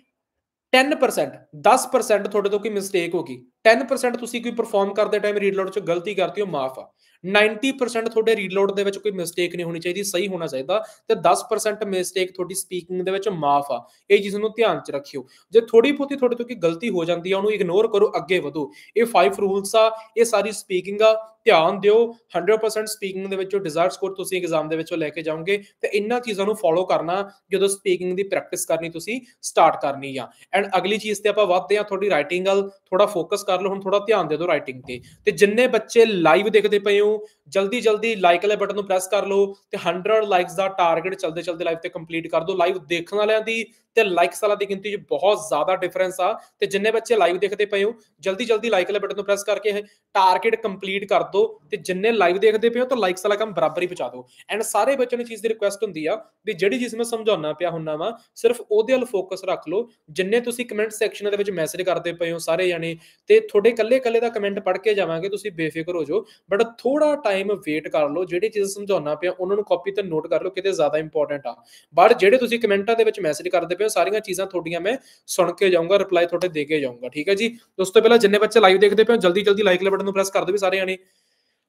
Speaker 1: 10% 10% ਤੁਹਾਡੇ ਤੋਂ ਕੋਈ ਮਿਸਟੇਕ ਹੋ ਗਈ 10% ਤੁਸੀਂ ਕੋਈ ਪਰਫਾਰਮ ਕਰਦੇ ਟਾਈਮ ਰੀਡ ਲੋਡ 'ਚ ਗਲਤੀ ਕਰਤੀ ਹੋ ਮਾਫ ਆ 90% ਤੁਹਾਡੇ ਰੀਡ ਲੋਡ ਦੇ ਵਿੱਚ ਕੋਈ ਮਿਸਟੇਕ ਨਹੀਂ ਹੋਣੀ ਚਾਹੀਦੀ ਸਹੀ ਹੋਣਾ ਚਾਹੀਦਾ ਤੇ 10% ਮਿਸਟੇਕ ਤੁਹਾਡੀ ਸਪੀਕਿੰਗ ਦੇ ਵਿੱਚ ਮਾਫ ਆ ਇਹ ਚੀਜ਼ ਨੂੰ ਧਿਆਨ 'ਚ ਰੱਖਿਓ ਜੇ ਥੋੜੀ ਬੋਤੀ ਤੁਹਾਡੇ ਤੋਂ ਕੋਈ ਗਲਤੀ ਹੋ ਜਾਂਦੀ ਆ ਉਹਨੂੰ ਇਗਨੋਰ ਕਰੋ ਅੱਗੇ ਵਧੋ ਇਹ 5 ਰੂਲਸ ਆ ਇਹ ਸਾਰੀ ਸਪੀਕਿੰਗ ਆ ਧਿਆਨ ਦਿਓ 100% ਸਪੀਕਿੰਗ ਦੇ ਵਿੱਚੋਂ ਡਿਜ਼ਾਇਰ ਸਕੋਰ ਤੁਸੀਂ ਐਗਜ਼ਾਮ ਦੇ ਵਿੱਚੋਂ ਲੈ ਕੇ ਜਾਓਗੇ ਤੇ ਇਹਨਾਂ ਚੀਜ਼ਾਂ ਨੂੰ ਫੋਲੋ ਕਰਨਾ ਜਦੋਂ ਸਪੀਕਿੰਗ ਦੀ ਪ੍ਰੈਕਟਿਸ ਕਰਨੀ ਤੁਸੀਂ ਸਟਾਰਟ ਕਰਨੀ ਆ ਐਂਡ ਅਗਲੀ ਚੀਜ਼ ਤੇ ਆਪਾਂ ਵਧਦੇ ਆ ਤੁਹਾਡੀ ਰਾਈਟਿੰਗ ਵੱਲ ਥੋੜਾ ਫੋਕਸ ਕਰ ਲਓ ਹੁਣ ਥੋੜਾ ਧਿਆਨ ਦੇ ਦਿਓ ਰਾਈਟਿੰਗ ਤੇ ਤੇ ਜਿੰਨੇ ਬੱਚੇ ਲਾਈਵ ਦੇਖਦੇ ਪਏ ਹੋ ਜਲਦੀ ਜਲਦੀ ਲਾਈਕ ਵਾਲੇ ਬਟਨ ਨੂੰ ਪ੍ਰੈਸ ਕਰ ਲਓ ਤੇ 100 ਲਾਈਕਸ ਦਾ ਟਾਰਗੇਟ ਚਲਦੇ ਚਲਦੇ ਲਾਈਵ ਤੇ ਕੰਪਲੀਟ ਕਰ ਦਿਓ ਲਾਈਵ ਦੇਖਣ ਵਾਲਿਆਂ ਦੀ ਤੇ ਲਾਈਕਸ ਵਾਲਾ ਦੀ ਗਿਣਤੀ 'ਚ ਬਹੁਤ ਜ਼ਿਆਦਾ ਡਿਫਰੈਂਸ ਆ ਤੇ ਜਿੰਨੇ ਬੱਚੇ ਲਾਈਵ ਦੇਖਦੇ ਪਏ ਹੋ ਜਲਦੀ ਜਲਦੀ ਲਾਈਕ ਵਾਲੇ ਬਟਨ ਨੂੰ ਪ੍ਰੈਸ ਕਰਕੇ ਟਾਰਗੇਟ ਕੰਪਲੀਟ ਕਰ ਦਿਓ ਤੇ ਜਿੰਨੇ ਲਾਈਵ ਦੇਖਦੇ ਪਏ ਹੋ ਤਾਂ ਲਾਈਕਸ ਵਾਲਾ ਕੰਮ ਬਰਾਬਰ ਹੀ ਪਹੁੰਚਾ ਦਿਓ ਐਂਡ ਸਾਰੇ ਬੱਚਿਆਂ ਨੂੰ ਚੀਜ਼ ਦੀ ਰਿਕੁਐਸਟ ਹੁੰਦੀ ਆ ਵੀ ਜਿਹੜੀ ਜਿਸ ਮੈਂ ਸਮਝਾਉਣਾ ਪਿਆ ਹੁੰਨਾ ਵਾ ਸਿਰਫ ਉਹਦੇ ਵੱਲ ਫੋਕਸ ਰੱਖ ਲਓ ਜਿੰਨੇ ਤੁਸੀਂ ਕਮੈਂਟ ਸੈਕਸ਼ਨ ਦੇ ਵਿੱਚ ਮੈਸੇਜ ਕਰਦੇ ਪਏ ਹੋ ਸਾਰੇ ਜਾਣੇ ਤੇ ਤੁਹਾਡੇ ਕੱਲੇ-ਕੱਲੇ ਦਾ ਕਮੈਂਟ ਪੜ੍ਹ ਕੇ ਜਾਵਾਂਗੇ ਤੁਸੀਂ ਬੇਫਿਕਰ ਹੋ ਜਾਓ ਬਟ ਥੋੜਾ ਟਾਈਮ ਵੇਟ ਕਰ ਲਓ ਜਿਹੜੀ ਚੀਜ਼ ਸਮਝਾਉਣਾ ਪਿਆ ਉਹਨਾਂ ਨੂੰ ਕਾਪੀ ਤੇ ਨੋਟ ਕਰ ਲਓ ਕਿਤੇ ਜ਼ਿਆਦਾ ਇੰਪੋਰਟੈਂਟ ਆ ਬਟ ਜਿਹੜੇ ਤੁਸੀਂ ਕਮੈਂਟਾਂ ਦੇ ਵਿੱਚ ਮੈਸੇਜ ਕਰਦੇ ਪਏ ਹੋ ਸਾਰੀਆਂ ਚੀਜ਼ਾਂ ਤੁਹਾਡੀਆਂ ਮੈਂ ਸੁਣ ਕੇ ਜਾਊਂਗਾ ਰਿਪਲਾਈ ਤੁਹਾਡੇ ਦੇ ਕੇ ਜਾਊਂਗਾ ਠੀਕ ਹੈ ਜੀ ਉਸ ਤੋਂ ਪਹਿਲਾਂ ਜਿੰਨੇ ਬੱਚੇ ਲਾਈਵ ਦੇਖਦੇ ਪਏ ਹੋ ਜਲਦੀ ਜਲਦੀ ਲਾਈਕ ਵਾਲੇ ਬਟਨ ਨੂੰ ਪ੍ਰੈਸ ਕਰ ਦਿਓ ਵੀ ਸਾਰੇ ਜਾਣੇ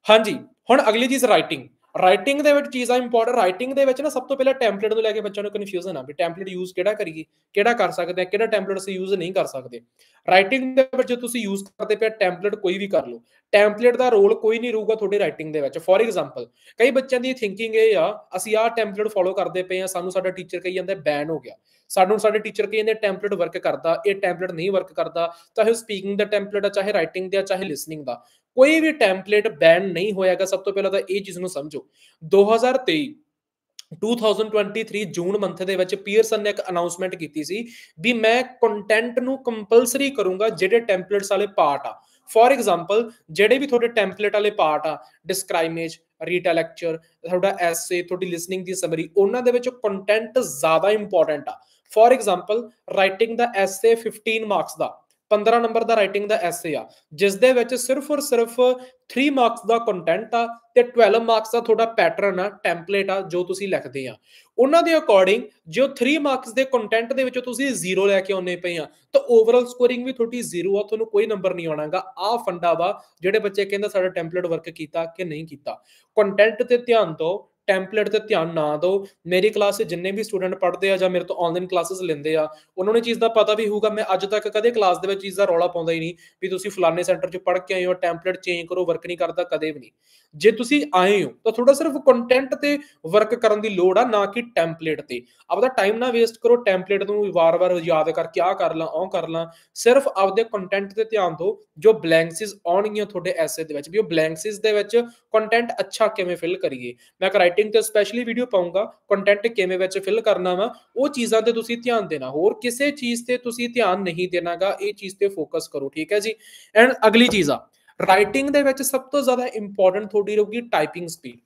Speaker 1: ਹਾਂਜੀ ਹੁਣ ਅਗਲੀ ਚੀਜ਼ ਰਾਈਟਿੰਗ ਰਾਈਟਿੰਗ ਦੇ ਵਿੱਚ ਚੀਜ਼ਾਂ ਇੰਪੋਰਟ ਰਾਈਟਿੰਗ ਦੇ ਵਿੱਚ ਨਾ ਸਭ ਤੋਂ ਪਹਿਲਾਂ ਟੈਂਪਲੇਟ ਨੂੰ ਲੈ ਕੇ ਬੱਚਿਆਂ ਨੂੰ ਕਨਫਿਊਜ਼ਨ ਆ ਵੀ ਟੈਂਪਲੇਟ ਯੂਜ਼ ਕਿਹੜਾ ਕਰੀਏ ਕਿਹੜਾ ਕਰ ਸਕਦੇ ਆ ਕਿਹੜਾ ਟੈਂਪਲੇਟ ਅਸੀਂ ਯੂਜ਼ ਨਹੀਂ ਕਰ ਸਕਦੇ ਰਾਈਟਿੰਗ ਦੇ ਵਿੱਚ ਜੇ ਤੁਸੀਂ ਯੂਜ਼ ਕਰਦੇ ਪਿਆ ਟੈਂਪਲੇਟ ਕੋਈ ਵੀ ਕਰ ਲਓ ਟੈਂਪਲੇਟ ਦਾ ਰੋਲ ਕੋਈ ਨਹੀਂ ਰਹੂਗਾ ਤੁਹਾਡੇ ਰਾਈਟਿੰਗ ਦੇ ਵਿੱਚ ਫੋਰ ਐਗਜ਼ਾਮਪਲ ਕਈ ਬੱਚਿਆਂ ਦੀ ਥਿੰਕਿੰਗ ਇਹ ਆ ਅਸੀਂ ਆਹ ਟੈਂਪਲੇਟ ਫੋਲੋ ਕਰਦੇ ਪਏ ਆ ਸਾਨੂੰ ਸਾਡਾ ਟੀਚਰ ਕਹੀ ਜਾਂਦਾ ਬੈਨ ਹੋ ਗਿਆ ਸਾਨੂੰ ਸਾਡੇ ਟੀਚਰ ਕਹੀ ਜਾਂਦੇ ਟੈਂਪਲੇਟ ਵਰਕ ਕਰਦਾ ਇਹ ਟੈਂਪਲੇਟ ਨਹੀਂ ਵਰਕ ਕਰਦਾ ਚਾਹੇ ਸਪੀਕਿੰਗ ਦਾ ਟੈਂਪਲੇਟ ਆ ਚਾਹੇ ਰਾਈਟਿੰਗ ਦਾ ਚਾਹੇ ਲਿਸਨਿੰਗ ਦਾ ਕੋਈ ਵੀ ਟੈਂਪਲੇਟ ਬੈਨ ਨਹੀਂ ਹੋਇਆਗਾ ਸਭ ਤੋਂ ਪਹਿਲਾਂ ਤਾਂ ਇਹ ਚੀਜ਼ ਨੂੰ ਸਮਝੋ 2023 2023 ਜੂਨ ਮੰਥ ਦੇ ਵਿੱਚ ਪੀਅਰਸਨ ਨੇ ਇੱਕ ਅਨਾਉਂਸਮੈਂਟ ਕੀਤੀ ਸੀ ਵੀ ਮੈਂ ਕੰਟੈਂਟ ਨੂੰ ਕੰਪਲਸਰੀ ਕਰੂੰਗਾ ਜਿਹੜੇ ਟੈਂਪਲੇਟਸ ਵਾਲੇ ਪਾਰਟ ਆ ਫੋਰ ਐਗਜ਼ਾਮਪਲ ਜਿਹੜੇ ਵੀ ਤੁਹਾਡੇ ਟੈਂਪਲੇਟ ਵਾਲੇ ਪਾਰਟ ਆ ਡਿਸਕ੍ਰਾਈਮੇਜ ਰੀਟਾ ਲੈਕਚਰ ਤੁਹਾਡਾ ਐਸੇ ਤੁਹਾਡੀ ਲਿਸਨਿੰਗ ਦੀ ਸਮਰੀ ਉਹਨਾਂ ਦੇ ਵਿੱਚ ਕੰਟੈਂਟ ਜ਼ਿਆਦਾ ਇੰਪੋਰਟੈਂਟ ਆ ਫੋਰ ਐਗਜ਼ਾਮਪਲ ਰਾਈਟਿੰਗ ਦਾ ਐਸੇ 15 ਮਾਰਕਸ ਦਾ 15 ਨੰਬਰ ਦਾ ਰਾਈਟਿੰਗ ਦਾ ਐਸੇ ਆ ਜਿਸ ਦੇ ਵਿੱਚ ਸਿਰਫ ਔਰ ਸਿਰਫ 3 ਮਾਰਕਸ ਦਾ ਕੰਟੈਂਟ ਆ ਤੇ 12 ਮਾਰਕਸ ਦਾ ਤੁਹਾਡਾ ਪੈਟਰਨ ਆ ਟੈਂਪਲੇਟ ਆ ਜੋ ਤੁਸੀਂ ਲਿਖਦੇ ਆ ਉਹਨਾਂ ਦੇ ਅਕੋਰਡਿੰਗ ਜੇ ਉਹ 3 ਮਾਰਕਸ ਦੇ ਕੰਟੈਂਟ ਦੇ ਵਿੱਚ ਤੁਸੀਂ 0 ਲੈ ਕੇ ਆਉਨੇ ਪਏ ਆ ਤਾਂ ਓਵਰਆਲ ਸਕੋਰਿੰਗ ਵੀ ਤੁਹਾਡੀ 0 ਆ ਤੁਹਾਨੂੰ ਕੋਈ ਨੰਬਰ ਨਹੀਂ ਆਉਣਾਗਾ ਆ ਫੰਡਾ ਵਾ ਜਿਹੜੇ ਬੱਚੇ ਕਹਿੰਦਾ ਸਾਡਾ ਟੈਂਪਲੇਟ ਵਰਕ ਕੀਤਾ ਕਿ ਨਹੀਂ ਕੀਤਾ ਕੰਟੈਂਟ ਤੇ ਧਿਆਨ ਦਿਓ ਟੈਂਪਲੇਟ ਤੇ ਧਿਆਨ ਨਾ ਦਿਓ ਮੇਰੀ ਕਲਾਸ ਦੇ ਜਿੰਨੇ ਵੀ ਸਟੂਡੈਂਟ ਪੜ੍ਹਦੇ ਆ ਜਾਂ ਮੇਰੇ ਤੋਂ ਆਨਲਾਈਨ ਕਲਾਸਸ ਲੈਂਦੇ ਆ ਉਹਨਾਂ ਨੂੰ ਚੀਜ਼ ਦਾ ਪਤਾ ਵੀ ਹੋਊਗਾ ਮੈਂ ਅੱਜ ਤੱਕ ਕਦੇ ਕਲਾਸ ਦੇ ਵਿੱਚ ਚੀਜ਼ ਦਾ ਰੌਲਾ ਪਾਉਂਦਾ ਹੀ ਨਹੀਂ ਵੀ ਤੁਸੀਂ ਫਲਾਣੇ ਸੈਂਟਰ 'ਚ ਪੜ੍ਹ ਕੇ ਆਏ ਹੋ ਟੈਂਪਲੇਟ ਚੇਂਜ ਕਰੋ ਵਰਕ ਨਹੀਂ ਕਰਦਾ ਕਦੇ ਵੀ ਨਹੀਂ ਜੇ ਤੁਸੀਂ ਆਏ ਹੋ ਤਾਂ ਥੋੜਾ ਸਿਰਫ ਕੰਟੈਂਟ ਤੇ ਵਰਕ ਕਰਨ ਦੀ ਲੋੜ ਆ ਨਾ ਕਿ ਟੈਂਪਲੇਟ ਤੇ ਆਪਦਾ ਟਾਈਮ ਨਾ ਵੇਸਟ ਕਰੋ ਟੈਂਪਲੇਟ ਨੂੰ ਵਾਰ-ਵਾਰ ਯਾਦ ਕਰਕੇ ਆ ਕਰ ਲਾਂ ਉਹ ਕਰ ਲਾਂ ਸਿਰਫ ਆਪਦੇ ਕੰਟੈਂਟ ਤੇ ਧਿਆਨ ਦਿਓ ਜੋ ਬਲੈਂਕਸਿਸ ਆਉਣਗੀਆਂ ਤੁਹਾਡੇ ਐਸੇ ਦੇ ਵਿੱਚ ਵੀ ਉਹ ਬਲੈਂਕਸਿਸ ਦੇ ਵਿੱਚ ਕੰਟੈਂਟ ਅੱਛਾ ਕਿਵੇਂ ਫਿਲ ਕਰੀਏ ਮੈਂ ਰਾਈਟਿੰਗ ਤੇ ਸਪੈਸ਼ਲੀ ਵੀਡੀਓ ਪਾਉਂਗਾ ਕੰਟੈਂਟ ਕਿਵੇਂ ਵਿੱਚ ਫਿਲ ਕਰਨਾ ਵਾ ਉਹ ਚੀਜ਼ਾਂ ਤੇ ਤੁਸੀਂ ਧਿਆਨ ਦੇਣਾ ਹੋਰ ਕਿਸੇ ਚੀਜ਼ ਤੇ ਤੁਸੀਂ ਧਿਆਨ ਨਹੀਂ ਦੇਣਾਗਾ ਇਹ ਚੀਜ਼ ਤੇ ਫੋਕਸ ਕਰੋ ਠੀਕ ਹੈ ਜੀ ਐਂਡ ਅਗਲੀ ਚੀਜ਼ ਆ ਰਾਈਟਿੰਗ ਦੇ ਵਿੱਚ ਸਭ ਤੋਂ ਜ਼ਿਆਦਾ ਇੰਪੋਰਟੈਂਟ ਤੁਹਾਡੀ ਰਹੂਗੀ ਟਾਈਪਿੰਗ ਸਪੀਡ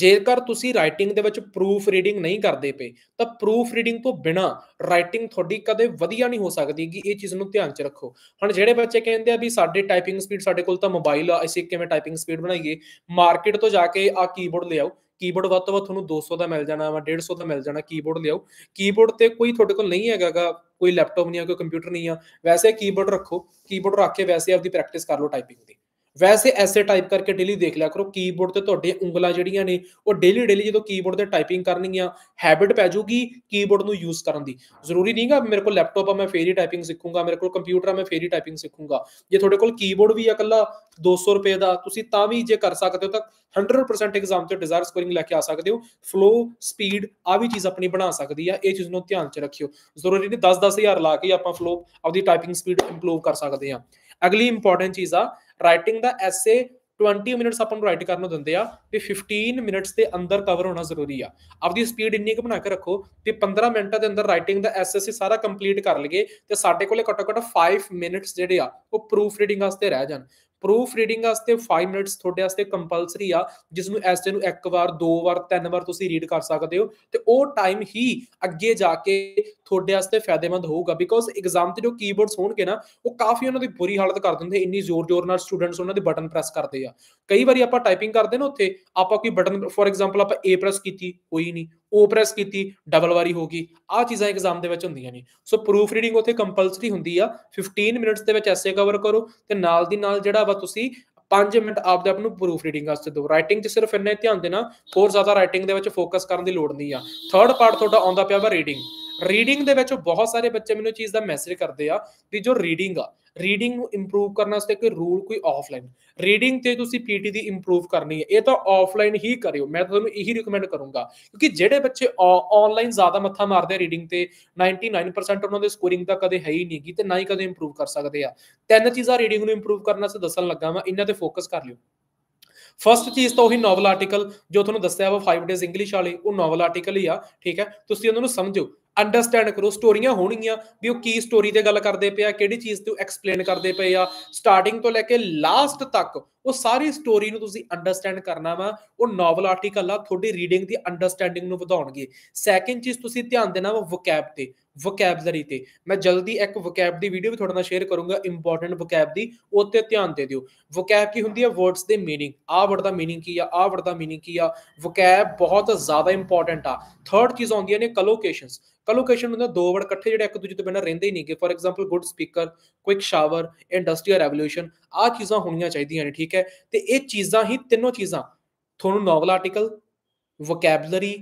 Speaker 1: ਜੇਕਰ ਤੁਸੀਂ ਰਾਈਟਿੰਗ ਦੇ ਵਿੱਚ ਪ੍ਰੂਫ ਰੀਡਿੰਗ ਨਹੀਂ ਕਰਦੇ ਪਏ ਤਾਂ ਪ੍ਰੂਫ ਰੀਡਿੰਗ ਤੋਂ ਬਿਨਾ ਰਾਈਟਿੰਗ ਤੁਹਾਡੀ ਕਦੇ ਵਧੀਆ ਨਹੀਂ ਹੋ ਸਕਦੀ ਕਿ ਇਹ ਚੀਜ਼ ਨੂੰ ਧਿਆਨ 'ਚ ਰੱਖੋ ਹੁਣ ਜਿਹੜੇ ਬੱਚੇ ਕਹਿੰਦੇ ਆ ਵੀ ਸਾਡੇ ਟਾਈਪਿੰਗ ਸਪੀਡ ਸਾਡੇ ਕੋਲ ਤਾਂ ਮੋਬਾਈਲ ਆ ਅਸੀਂ ਕਿਵੇਂ ਟਾਈਪਿੰਗ ਸਪੀਡ ਬਣਾਈਏ ਮਾਰਕੀਟ ਤੋਂ ਜਾ ਕੇ ਆ ਕੀਬੋਰਡ ਲਿਆਓ ਕੀਬੋਰਡ ਵੱਧ ਤੋਂ ਵੱਧ ਤੁਹਾਨੂੰ 200 ਦਾ ਮਿਲ ਜਾਣਾ ਵਾ 150 ਦਾ ਮਿਲ ਜਾਣਾ ਕੀਬੋਰਡ ਲਿਆਓ ਕੀਬੋਰਡ ਤੇ ਕੋਈ ਤੁਹਾਡੇ ਕੋਲ ਨਹੀਂ ਹੈਗਾਗਾ ਕੋਈ ਲੈਪਟਾਪ ਨਹੀਂ ਆ ਕੋਈ ਕੰਪਿਊਟਰ ਨਹੀਂ ਆ ਵੈਸੇ ਕੀਬੋਰਡ ਰੱਖੋ ਕੀਬੋਰਡ ਰੱਖ ਕੇ ਵੈਸੇ ਆਪਦੀ ਪ੍ਰੈਕਟਿਸ ਕਰ ਲਓ ਟਾਈਪਿੰਗ ਦੀ ਵੈਸੇ ਐਸੇ ਟਾਈਪ ਕਰਕੇ ਡੇਲੀ ਦੇਖ ਲਿਆ ਕਰੋ ਕੀਬੋਰਡ ਤੇ ਤੁਹਾਡੀਆਂ ਉਂਗਲਾਂ ਜਿਹੜੀਆਂ ਨੇ ਉਹ ਡੇਲੀ ਡੇਲੀ ਜਦੋਂ ਕੀਬੋਰਡ ਤੇ ਟਾਈਪਿੰਗ ਕਰਨੀਆਂ ਹੈਬਿਟ ਪੈ ਜਾਊਗੀ ਕੀਬੋਰਡ ਨੂੰ ਯੂਜ਼ ਕਰਨ ਦੀ ਜ਼ਰੂਰੀ ਨਹੀਂਗਾ ਮੇਰੇ ਕੋਲ ਲੈਪਟਾਪ ਆ ਮੈਂ ਫੇਰ ਹੀ ਟਾਈਪਿੰਗ ਸਿੱਖੂਗਾ ਮੇਰੇ ਕੋਲ ਕੰਪਿਊਟਰ ਆ ਮੈਂ ਫੇਰ ਹੀ ਟਾਈਪਿੰਗ ਸਿੱਖੂਗਾ ਜੇ ਤੁਹਾਡੇ ਕੋਲ ਕੀਬੋਰਡ ਵੀ ਆ ਕੱਲਾ 200 ਰੁਪਏ ਦਾ ਤੁਸੀਂ ਤਾਂ ਵੀ ਜੇ ਕਰ ਸਕਦੇ ਹੋ ਤਾਂ 100% ਐਗਜ਼ਾਮ ਤੇ ਡਿਜ਼ਾਇਰ ਸਕੋਰਿੰਗ ਲੈ ਕੇ ਆ ਸਕਦੇ ਹੋ ਫਲੋ ਸਪੀਡ ਆ ਵੀ ਚੀਜ਼ ਆਪਣੀ ਬਣਾ ਸਕਦੀ ਆ ਇਹ ਚੀਜ਼ ਨੂੰ ਧਿਆਨ ਚ ਰੱਖਿਓ ਜ਼ਰੂਰੀ ਨਹੀਂ 10 10000 ਲਾ ਕੇ ਆਪਾਂ ਫਲੋ ਆਪਣੀ ਟਾਈਪਿੰਗ ਸਪੀਡ ਇੰਪਰੂਵ ਕਰ ਸਕਦੇ ਆ ਅਗਲੀ ਇੰਪੋਰਟੈਂਟ ਚੀਜ਼ ਆ ਰਾਈਟਿੰਗ ਦਾ ਐਸੇ 20 ਮਿੰਟਸ ਆਪਾਂ ਨੂੰ ਰਾਈਟ ਕਰਨ ਨੂੰ ਦਿੰਦੇ ਆ ਤੇ 15 ਮਿੰਟਸ ਦੇ ਅੰਦਰ ਕਵਰ ਹੋਣਾ ਜ਼ਰੂਰੀ ਆ ਆਪਦੀ ਸਪੀਡ ਇੰਨੀ ਕੁ ਬਣਾ ਕੇ ਰੱਖੋ ਤੇ 15 ਮਿੰਟਾਂ ਦੇ ਅੰਦਰ ਰਾਈਟਿੰਗ ਦਾ ਐਸਐਸਸੀ ਸਾਰਾ ਕੰਪਲੀਟ ਕਰ ਲਈਏ ਤੇ ਸਾਡੇ ਕੋਲੇ ਘੱਟੋ ਘੱਟ 5 ਮਿੰਟਸ ਜਿਹੜੇ ਆ ਉਹ ਪ੍ਰੂਫ ਰੀਡਿੰਗ ਵਾਸਤੇ ਰਹਿ ਜਾਣ ਪ੍ਰੂਫ ਰੀਡਿੰਗ ਵਾਸਤੇ 5 ਮਿੰਟਸ ਤੁਹਾਡੇ ਵਾਸਤੇ ਕੰਪਲਸਰੀ ਆ ਜਿਸ ਨੂੰ ਐਸਟੇ ਨੂੰ ਇੱਕ ਵਾਰ ਦੋ ਵਾਰ ਤਿੰਨ ਵਾਰ ਤੁਸੀਂ ਰੀਡ ਕਰ ਸਕਦੇ ਹੋ ਤੇ ਉਹ ਟਾਈਮ ਹੀ ਅੱਗੇ ਜਾ ਕੇ ਤੁਹਾਡੇ ਵਾਸਤੇ ਫਾਇਦੇਮੰਦ ਹੋਊਗਾ ਬਿਕੋਜ਼ ਐਗਜ਼ਾਮ ਤੇ ਜੋ ਕੀਬੋਰਡਸ ਹੋਣਗੇ ਨਾ ਉਹ ਕਾਫੀ ਉਹਨਾਂ ਦੀ ਬੁਰੀ ਹਾਲਤ ਕਰ ਦਿੰਦੇ ਇੰਨੀ ਜ਼ੋਰ-ਜ਼ੋਰ ਨਾਲ ਸਟੂਡੈਂਟਸ ਉਹਨਾਂ ਦੇ ਬਟਨ ਪ੍ਰੈਸ ਕਰਦੇ ਆ ਕਈ ਵਾਰੀ ਆਪਾਂ ਟਾਈਪਿੰਗ ਕਰਦੇ ਨਾ ਉੱਥੇ ਆਪਾਂ ਕੋਈ ਬਟਨ ਫੋਰ ਐਗਜ਼ਾਮਪਲ ਆਪਾਂ A ਪ੍ਰੈਸ ਕੀਤੀ ਕੋਈ ਨਹੀਂ O ਪ੍ਰੈਸ ਕੀਤੀ ਡਬਲ ਵਾਰੀ ਹੋ ਗਈ ਆ ਚੀਜ਼ਾਂ ਐਗਜ਼ਾਮ ਦੇ ਵਿੱਚ ਹੁੰਦੀਆਂ ਨੇ ਸੋ ਪ੍ਰੂਫ ਰੀਡਿੰਗ ਉੱਥੇ ਕੰਪਲਸਰੀ ਹੁੰਦੀ ਆ 15 ਮਿੰਟਸ ਦੇ ਵਿੱਚ ਐਸੇ ਕਵਰ ਕਰੋ ਤੇ ਨਾਲ ਦੀ ਨਾਲ ਜਿਹੜਾ ਵਾ ਤੁਸੀਂ 5 ਮਿੰਟ ਆਪਦੇ ਆਪ ਨੂੰ ਪ੍ਰੂਫ ਰੀਡਿੰਗ ਵਾਸਤੇ ਦਿਓ ਰਾਈਟਿੰਗ 'ਚ ਸਿਰਫ ਇੰਨਾ ਧਿਆਨ ਦੇਣਾ ਹੋਰ ਜ਼ਿਆਦਾ ਰਾਈਟਿੰਗ ਦੇ ਵਿੱਚ ਫੋਕਸ ਕਰਨ ਦੀ ਲੋੜ ਨਹੀਂ ਆ ਥਰਡ ਪਾਰਟ ਤੁਹਾਡਾ ਆਉਂਦਾ ਪਿਆ ਵਾ ਰੀਡਿੰਗ ਰੀਡਿੰਗ ਦੇ ਵਿੱਚ ਬਹੁਤ ਸਾਰੇ ਬੱਚੇ ਮੈਨੂੰ ਚੀਜ਼ ਦਾ ਮੈਸੇਜ ਕਰਦੇ ਆ ਕਿ ਜੋ ਰੀਡਿੰਗ ਆ ਰੀਡਿੰਗ ਨੂੰ ਇੰਪਰੂਵ ਕਰਨ ਵਾਸਤੇ ਕੋਈ ਰੂਲ ਕੋਈ ਆਫਲਾਈਨ ਰੀਡਿੰਗ ਤੇ ਤੁਸੀਂ ਪੀਟੀ ਦੀ ਇੰਪਰੂਵ ਕਰਨੀ ਹੈ ਇਹ ਤਾਂ ਆਫਲਾਈਨ ਹੀ ਕਰਿਓ ਮੈਂ ਤੁਹਾਨੂੰ ਇਹੀ ਰეკਮੈਂਡ ਕਰੂੰਗਾ ਕਿਉਂਕਿ ਜਿਹੜੇ ਬੱਚੇ ਆਨਲਾਈਨ ਜ਼ਿਆਦਾ ਮੱਥਾ ਮਾਰਦੇ ਆ ਰੀਡਿੰਗ ਤੇ 99% ਉਹਨਾਂ ਦੇ ਸਕੋਰਿੰਗ ਤਾਂ ਕਦੇ ਹੈ ਹੀ ਨਹੀਂਗੀ ਤੇ ਨਾ ਹੀ ਕਦੇ ਇੰਪਰੂਵ ਕਰ ਸਕਦੇ ਆ ਤਿੰਨ ਚੀਜ਼ਾਂ ਰੀਡਿੰਗ ਨੂੰ ਇੰਪਰੂਵ ਕਰਨ ਵਾਸਤੇ ਦੱਸਣ ਲੱਗਾ ਮੈਂ ਇਹਨਾਂ ਤੇ ਫੋਕਸ ਕਰ ਲਿਓ ਫਰਸਟ ਚੀਜ਼ ਤਾਂ ਉਹੀ ਨੋਵਲ ਆਰਟੀਕਲ ਜੋ ਤੁਹਾਨੂੰ ਦੱਸਿਆ ਵਾ 5 ਡੇਜ਼ ਇੰਗਲਿਸ਼ ਵਾਲੇ ਉਹ ਨੋਵਲ ਆਰਟੀਕਲ ਹੀ ਆ ਠੀਕ ਹੈ ਤੁਸੀਂ ਉਹਨਾਂ ਨੂੰ ਸਮਝੋ ਅੰਡਰਸਟੈਂਡ ਕਰੋ ਸਟੋਰੀਆਂ ਹੋਣਗੀਆਂ ਵੀ ਉਹ ਕੀ ਸਟੋਰੀ ਤੇ ਗੱਲ ਕਰਦੇ ਪਿਆ ਕਿਹੜੀ ਚੀਜ਼ ਤੇ ਐਕਸਪਲੇਨ ਕਰਦੇ ਪਏ ਆ ਸਟਾਰਟਿੰਗ ਤੋਂ ਲੈ ਕੇ ਲਾਸਟ ਤੱਕ ਉਹ ਸਾਰੀ ਸਟੋਰੀ ਨੂੰ ਤੁਸੀਂ ਅੰਡਰਸਟੈਂਡ ਕਰਨਾ ਵਾ ਉਹ ਨੋਵਲ ਆਰਟੀਕਲ ਆ ਤੁਹਾਡੀ ਰੀਡਿੰਗ ਦੀ ਅੰਡਰਸਟੈਂਡਿੰਗ ਨੂੰ ਵਧਾਉਣਗੇ ਸੈਕਿੰਡ ਚੀਜ਼ ਤੁਸੀਂ ਧਿਆਨ ਦੇਣਾ ਵਾ ਵੋਕੈਬ ਤੇ ਵੋਕੈਬਲਰੀ ਤੇ ਮੈਂ ਜਲਦੀ ਇੱਕ ਵੋਕੈਬ ਦੀ ਵੀਡੀਓ ਵੀ ਤੁਹਾਡੇ ਨਾਲ ਸ਼ੇਅਰ ਕਰੂੰਗਾ ਇੰਪੋਰਟੈਂਟ ਵੋਕੈਬ ਦੀ ਉੱਤੇ ਧਿਆਨ ਦੇ ਦਿਓ ਵੋਕੈਬ ਕੀ ਹੁੰਦੀ ਹੈ ਵਰਡਸ ਦੇ मीनिंग ਆਹ ਵਰਡ ਦਾ मीनिंग ਕੀ ਆ ਆਹ ਵਰਡ ਦਾ मीनिंग ਕੀ ਆ ਵੋਕੈਬ ਬਹੁਤ ਜ਼ਿਆਦਾ ਇੰਪੋਰਟੈਂਟ ਆ ਥਰਡ ਚੀਜ਼ ਆਉਂਦੀਆਂ ਨੇ ਕਲੋਕੇਸ਼ਨਸ ਕਲੋਕੇਸ਼ਨ ਹੁੰਦਾ ਦੋ ਵਰਡ ਇਕੱਠੇ ਜਿਹੜੇ ਇੱਕ ਦੂਜੇ ਤੋਂ ਬਿਨਾਂ ਰਹਿੰਦੇ ਹੀ ਨਹੀਂ ਕਿ for example good speaker quick shower industrial revolution ਆਹ ਚੀਜ਼ਾਂ ਹੋਣੀਆਂ ਚਾਹੀਦੀਆਂ ਨੇ ਠੀਕ ਹੈ ਤੇ ਇਹ ਚੀਜ਼ਾਂ ਹੀ ਤਿੰਨੋਂ ਚੀਜ਼ਾਂ ਤੁਹਾਨੂੰ ਨੋਵਲ ਆਰਟੀਕਲ ਵੋਕੈਬਲਰੀ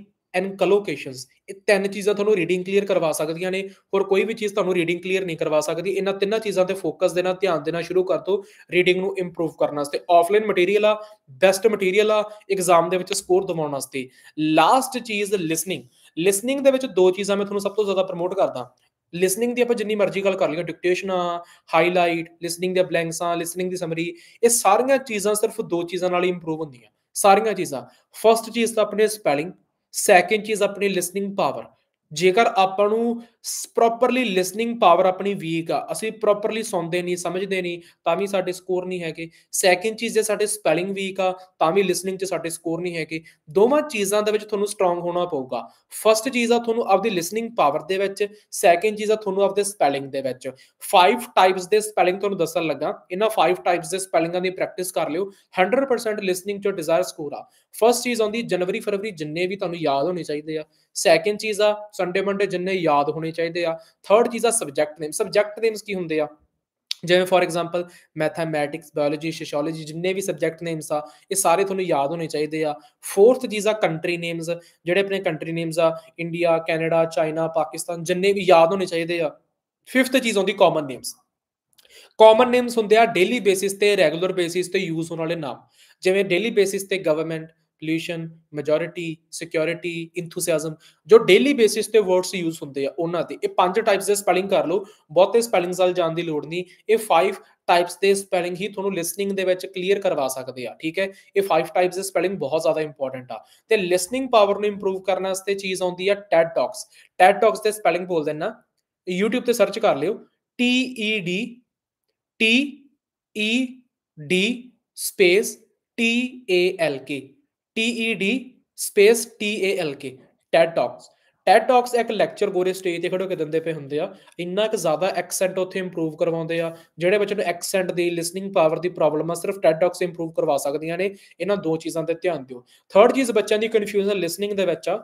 Speaker 1: ਕਲੋਕੇਸ਼ਨਸ ਇਹ ਤਿੰਨ ਚੀਜ਼ਾਂ ਤੁਹਾਨੂੰ ਰੀਡਿੰਗ ਕਲੀਅਰ ਕਰਵਾ ਸਕਦੀਆਂ ਨੇ ਹੋਰ ਕੋਈ ਵੀ ਚੀਜ਼ ਤੁਹਾਨੂੰ ਰੀਡਿੰਗ ਕਲੀਅਰ ਨਹੀਂ ਕਰਵਾ ਸਕਦੀ ਇਹਨਾਂ ਤਿੰਨਾਂ ਚੀਜ਼ਾਂ ਤੇ ਫੋਕਸ ਦੇਣਾ ਧਿਆਨ ਦੇਣਾ ਸ਼ੁਰੂ ਕਰ ਦੋ ਰੀਡਿੰਗ ਨੂੰ ਇੰਪਰੂਵ ਕਰਨ ਵਾਸਤੇ ਆਫਲਾਈਨ ਮਟੀਰੀਅਲ ਆ ਬੈਸਟ ਮਟੀਰੀਅਲ ਆ ਐਗਜ਼ਾਮ ਦੇ ਵਿੱਚ ਸਕੋਰ ਦਿਵਾਉਣ ਵਾਸਤੇ ਲਾਸਟ ਚੀਜ਼ ਲਿਸਨਿੰਗ ਲਿਸਨਿੰਗ ਦੇ ਵਿੱਚ ਦੋ ਚੀਜ਼ਾਂ ਮੈਂ ਤੁਹਾਨੂੰ ਸਭ ਤੋਂ ਜ਼ਿਆਦਾ ਪ੍ਰਮੋਟ ਕਰਦਾ ਲਿਸਨਿੰਗ ਦੀ ਆਪਾਂ ਜਿੰਨੀ ਮਰਜ਼ੀ ਗੱਲ ਕਰ ਲਈਏ ਡਿਕਟੇਸ਼ਨ ਆ ਹਾਈਲਾਈਟ ਲਿਸਨਿੰਗ ਦੇ ਬਲੈਂਕਸ ਆ ਲਿਸਨਿੰਗ ਦੀ ਸਮਰੀ ਇਹ ਸਾਰੀਆਂ ਚੀਜ਼ਾਂ ਸਿਰਫ ਦੋ ਚੀਜ਼ਾਂ ਨਾਲ ਹੀ ਇੰਪਰੂਵ ਹੁੰਦੀਆਂ ਸਾਰੀਆਂ ਚੀਜ਼ਾਂ ਫਰਸਟ ਚੀਜ਼ ਤਾਂ ਆਪਣੇ ਸਪੈਲਿੰਗ ਸੈਕਿੰਡ ਚੀਜ਼ ਆਪਣੀ ਲਿਸਨਿੰਗ ਪਾਵਰ ਜੇਕਰ ਆਪਾਂ ਨੂੰ ਪ੍ਰੋਪਰਲੀ ਲਿਸਨਿੰਗ ਪਾਵਰ ਆਪਣੀ ਵੀਕ ਆ ਅਸੀਂ ਪ੍ਰੋਪਰਲੀ ਸੁਣਦੇ ਨਹੀਂ ਸਮਝਦੇ ਨਹੀਂ ਤਾਂ ਵੀ ਸਾਡੇ ਸਕੋਰ ਨਹੀਂ ਹੈਗੇ ਸੈਕਿੰਡ ਚੀਜ਼ ਜੇ ਸਾਡੇ ਸਪੈਲਿੰਗ ਵੀਕ ਆ ਤਾਂ ਵੀ ਲਿਸਨਿੰਗ 'ਚ ਸਾਡੇ ਸਕੋਰ ਨਹੀਂ ਹੈਗੇ ਦੋਵਾਂ ਚੀਜ਼ਾਂ ਦੇ ਵਿੱਚ ਤੁਹਾਨੂੰ ਸਟਰੋਂਗ ਹੋਣਾ ਪਊਗਾ ਫਰਸਟ ਚੀਜ਼ ਆ ਤੁਹਾਨੂੰ ਆਪਦੀ ਲਿਸਨਿੰਗ ਪਾਵਰ ਦੇ ਵਿੱਚ ਸੈਕਿੰਡ ਚੀਜ਼ ਆ ਤੁਹਾਨੂੰ ਆਪਦੇ ਸਪੈਲਿੰਗ ਦੇ ਵਿੱਚ ਫਾਈਵ ਟਾਈਪਸ ਦੇ ਸਪੈਲਿੰਗ ਤੁਹਾਨੂੰ ਦੱਸਣ ਲੱਗਾ ਇਹਨਾਂ ਫਾਈਵ ਟਾਈਪਸ ਦੇ ਸਪੈਲਿੰਗਾਂ ਦੀ ਪ੍ਰੈਕਟਿਸ ਕਰ ਲਿਓ 100% ਲਿਸਨਿੰਗ 'ਚ ਡਿਜ਼ਾਇਰ ਸਕੋਰ ਆ ਫਰਸਟ ਚੀਜ਼ ਆਉਂਦੀ ਜਨਵਰੀ ਫਰਵਰੀ ਜਿੰਨੇ ਵੀ ਤੁਹਾਨੂੰ ਯਾਦ ਹੋਣੇ ਚਾਹੀਦੇ ਆ ਸੈਕਿੰਡ ਚੀਜ਼ ਆ ਸੰਡੇ ਮੰਡੇ ਜਿੰਨੇ ਯਾਦ ਹੋਣੇ ਚਾਹੀਦੇ ਆ ਥਰਡ ਚੀਜ਼ ਆ ਸਬਜੈਕਟ ਨੇਮ ਸਬਜੈਕਟ ਨੇਮਸ ਕੀ ਹੁੰਦੇ ਆ ਜਿਵੇਂ for example mathematics biology sociology ਜਿੰਨੇ ਵੀ ਸਬਜੈਕਟ ਨੇਮਸ ਆ ਇਹ ਸਾਰੇ ਤੁਹਾਨੂੰ ਯਾਦ ਹੋਣੇ ਚਾਹੀਦੇ ਆ ਫੋਰਥ ਚੀਜ਼ ਆ ਕੰਟਰੀ ਨੇਮਸ ਜਿਹੜੇ ਆਪਣੇ ਕੰਟਰੀ ਨੇਮਸ ਆ ਇੰਡੀਆ ਕੈਨੇਡਾ ਚਾਈਨਾ ਪਾਕਿਸਤਾਨ ਜਿੰਨੇ ਵੀ ਯਾਦ ਹੋਣੇ ਚਾਹੀਦੇ ਆ ਫਿਫਥ ਚੀਜ਼ ਆਉਂਦੀ ਕਾਮਨ ਨੇਮਸ ਕਾਮਨ ਨੇਮਸ ਹੁੰਦੇ ਆ ਡੇਲੀ ਬੇਸਿਸ ਤੇ ਰੈਗੂਲਰ ਬੇਸਿਸ ਤੇ ਯੂਜ਼ ਹੋਣ ਵਾਲੇ ਨਾਮ ਜਿਵੇਂ ਡੇਲੀ ਬੇਸਿਸ ਤੇ government pollution majority security enthusiasm ਜੋ ਡੇਲੀ ਬੇਸਿਸ ਤੇ ਵਰਡਸ ਯੂਜ਼ ਹੁੰਦੇ ਆ ਉਹਨਾਂ ਦੇ ਇਹ ਪੰਜ ਟਾਈਪਸ ਦੇ ਸਪੈਲਿੰਗ ਕਰ ਲਓ ਬਹੁਤੇ ਸਪੈਲਿੰਗਸ ਨਾਲ ਜਾਣ ਦੀ ਲੋੜ ਨਹੀਂ ਇਹ ਫਾਈਵ ਟਾਈਪਸ ਦੇ ਸਪੈਲਿੰਗ ਹੀ ਤੁਹਾਨੂੰ ਲਿਸਨਿੰਗ ਦੇ ਵਿੱਚ ਕਲੀਅਰ ਕਰਵਾ ਸਕਦੇ ਆ ਠੀਕ ਹੈ ਇਹ ਫਾਈਵ ਟਾਈਪਸ ਦੇ ਸਪੈਲਿੰਗ ਬਹੁਤ ਜ਼ਿਆਦਾ ਇੰਪੋਰਟੈਂਟ ਆ ਤੇ ਲਿਸਨਿੰਗ ਪਾਵਰ ਨੂੰ ਇੰਪਰੂਵ ਕਰਨ ਵਾਸਤੇ ਚੀਜ਼ ਆਉਂਦੀ ਆ ਟੈਡ ਟਾਕਸ ਟੈਡ ਟਾਕਸ ਦੇ ਸਪੈਲਿੰਗ ਬੋਲ ਦੇਣਾ YouTube ਤੇ ਸਰਚ ਕਰ ਲਿਓ T E D T E D space T A L K TED space TALK TED Talks TED Talks ਇੱਕ ਲੈਕਚਰ ਗੋਰੇ ਸਟੇਜ ਤੇ ਖੜੋ ਕੇ ਦਿੰਦੇ ਪਏ ਹੁੰਦੇ ਆ ਇੰਨਾ ਕਿ ਜ਼ਿਆਦਾ ਐਕਸੈਂਟ ਉੱਥੇ ਇੰਪਰੂਵ ਕਰਵਾਉਂਦੇ ਆ ਜਿਹੜੇ ਬੱਚੇ ਨੂੰ ਐਕਸੈਂਟ ਦੀ ਲਿਸਨਿੰਗ ਪਾਵਰ ਦੀ ਪ੍ਰੋਬਲਮ ਆ ਸਿਰਫ TED Talks ਇੰਪਰੂਵ ਕਰਵਾ ਸਕਦੀਆਂ ਨੇ ਇਹਨਾਂ ਦੋ ਚੀਜ਼ਾਂ ਤੇ ਧਿਆਨ ਦਿਓ ਥਰਡ ਚੀਜ਼ ਬੱਚਿਆਂ ਦੀ ਕਨਫਿਊਜ਼ਨ ਲਿਸਨਿੰਗ ਦੇ ਵਿੱਚ ਆ